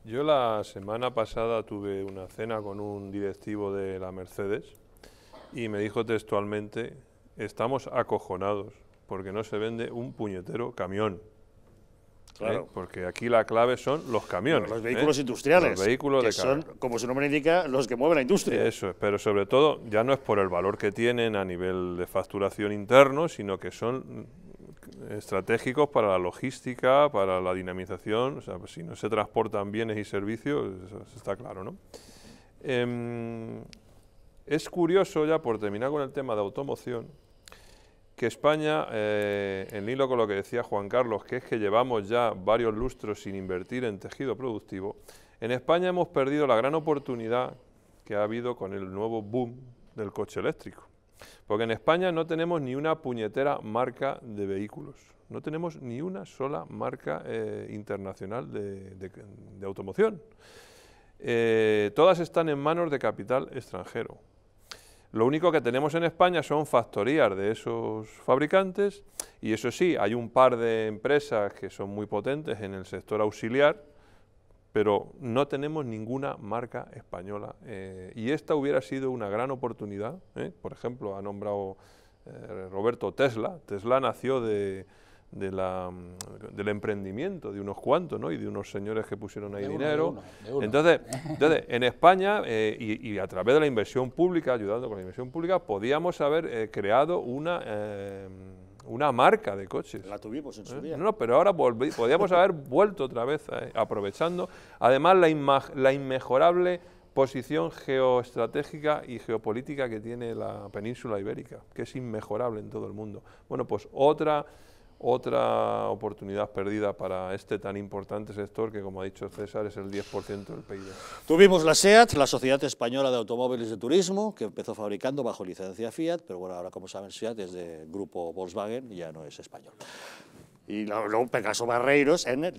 Yo la semana pasada tuve una cena con un directivo de la Mercedes y me dijo textualmente, estamos acojonados porque no se vende un puñetero camión. ¿eh? Porque aquí la clave son los camiones. ¿eh? los vehículos industriales. vehículos que son, como su nombre indica, los que mueven la industria. Eso es, pero sobre todo ya no es por el valor que tienen a nivel de facturación interno, sino que son estratégicos para la logística, para la dinamización. O sea, pues si no se transportan bienes y servicios, eso está claro, ¿no? Em, es curioso, ya por terminar con el tema de automoción, que España, eh, en hilo con lo que decía Juan Carlos, que es que llevamos ya varios lustros sin invertir en tejido productivo, en España hemos perdido la gran oportunidad que ha habido con el nuevo boom del coche eléctrico. Porque en España no tenemos ni una puñetera marca de vehículos. No tenemos ni una sola marca eh, internacional de, automoción. Eh, todas están en manos de capital extranjero. Lo único que tenemos en España son factorías de esos fabricantes y eso sí, hay un par de empresas que son muy potentes en el sector auxiliar, pero no tenemos ninguna marca española. Eh, y esta hubiera sido una gran oportunidad. ¿eh? Por ejemplo, ha nombrado eh, Roberto Tesla. Tesla nació de, Mm, del emprendimiento de unos cuantos, ¿no? Y de unos señores que pusieron ahí dinero. Entonces, en España eh, y, a través de la inversión pública, ayudando con la inversión pública, podíamos haber eh, creado una eh, una marca de coches. La tuvimos en su día. No, pero ahora podíamos haber vuelto otra vez aprovechando. Además, la, la inmejorable posición geoestratégica y geopolítica que tiene la península ibérica, que es inmejorable en todo el mundo. Bueno, pues otra otra oportunidad perdida para este tan importante sector que, como ha dicho César, es el 10% del PIB. Tuvimos la SEAT, la Sociedad Española de Automóviles de Turismo, que empezó fabricando bajo licencia Fiat, pero bueno, ahora como saben, SEAT es de grupo Volkswagen, y ya no es español y luego Pegaso Barreiros en, eh,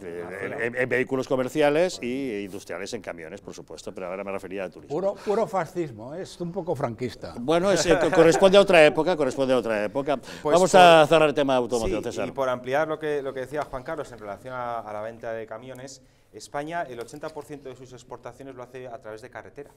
ah, vehículos comerciales e industriales en camiones, por supuesto, pero ahora me refería a turismo. Puro, fascismo, ¿eh? es un poco franquista. Bueno, corresponde a otra época, corresponde a otra época. Pues Vamos a cerrar el tema de automoción, César. Y por ampliar lo que, lo que decía Juan Carlos en relación a, a la venta de camiones, España, el 80% de sus exportaciones lo hace a través de carretera.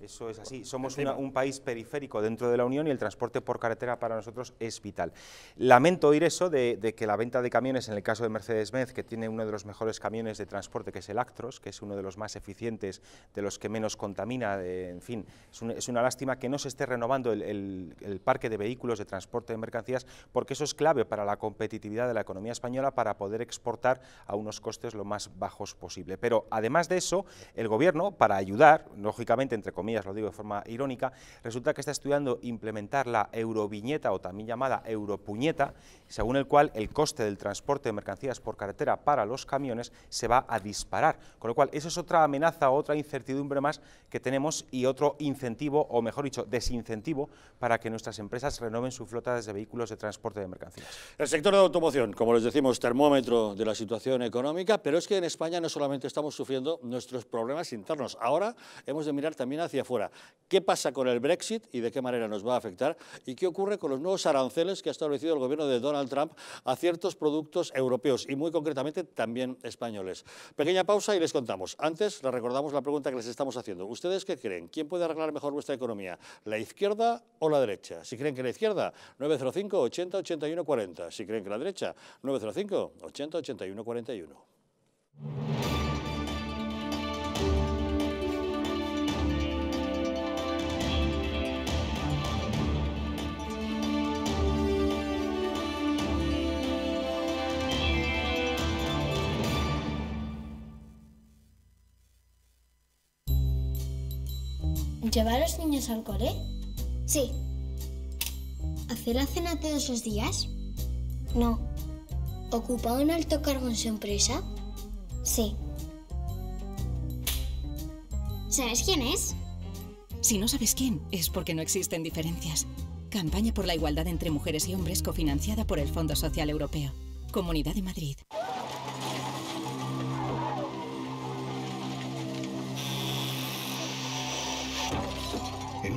Eso es así. Somos un país periférico dentro de la Unión y el transporte por carretera para nosotros es vital. Lamento oír eso de, que la venta de camiones, en el caso de Mercedes-Benz, que tiene uno de los mejores camiones de transporte, que es el Actros, que es uno de los más eficientes, de los que menos contamina, en fin, es, una lástima que no se esté renovando el, parque de vehículos de transporte de mercancías, porque eso es clave para la competitividad de la economía española para poder exportar a unos costes lo más bajos posible. Pero además de eso, el Gobierno, para ayudar, lógicamente, entre comillas, lo digo de forma irónica, resulta que está estudiando implementar la euroviñeta o también llamada europuñeta según el cual el coste del transporte de mercancías por carretera para los camiones se va a disparar. Con lo cual, esa es otra amenaza, otra incertidumbre más que tenemos y otro incentivo, o mejor dicho, desincentivo para que nuestras empresas renoven su flota de vehículos de transporte de mercancías. El sector de automoción, como les decimos, termómetro de la situación económica, pero es que en España no solamente estamos sufriendo nuestros problemas internos, ahora hemos de mirar también hacia afuera. ¿Qué pasa con el Brexit y de qué manera nos va a afectar? ¿Y qué ocurre con los nuevos aranceles que ha establecido el gobierno de Donald Trump a ciertos productos europeos y muy concretamente también españoles. Pequeña pausa y les contamos. Antes les recordamos la pregunta que les estamos haciendo. ¿Ustedes qué creen? ¿Quién puede arreglar mejor vuestra economía? ¿La izquierda o la derecha? Si creen que la izquierda, 905 80 81 40. Si creen que la derecha, 905 80 81 41. ¿Llevar a los niños al cole? Sí. ¿Hacer la cena todos los días? No. ¿Ocupa un alto cargo en su empresa? Sí. ¿Sabes quién es? Si no sabes quién, es porque no existen diferencias. Campaña por la igualdad entre mujeres y hombres cofinanciada por el Fondo Social Europeo. Comunidad de Madrid.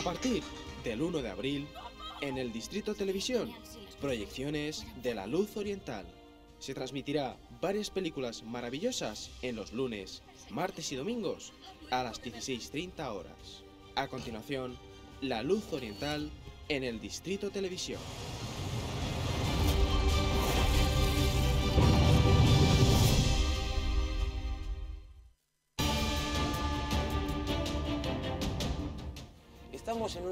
A partir del 1 de abril, en el Distrito Televisión, proyecciones de La Luz Oriental. Se transmitirá varias películas maravillosas en los lunes, martes y domingos a las 16.30 horas. A continuación, La Luz Oriental en el Distrito Televisión.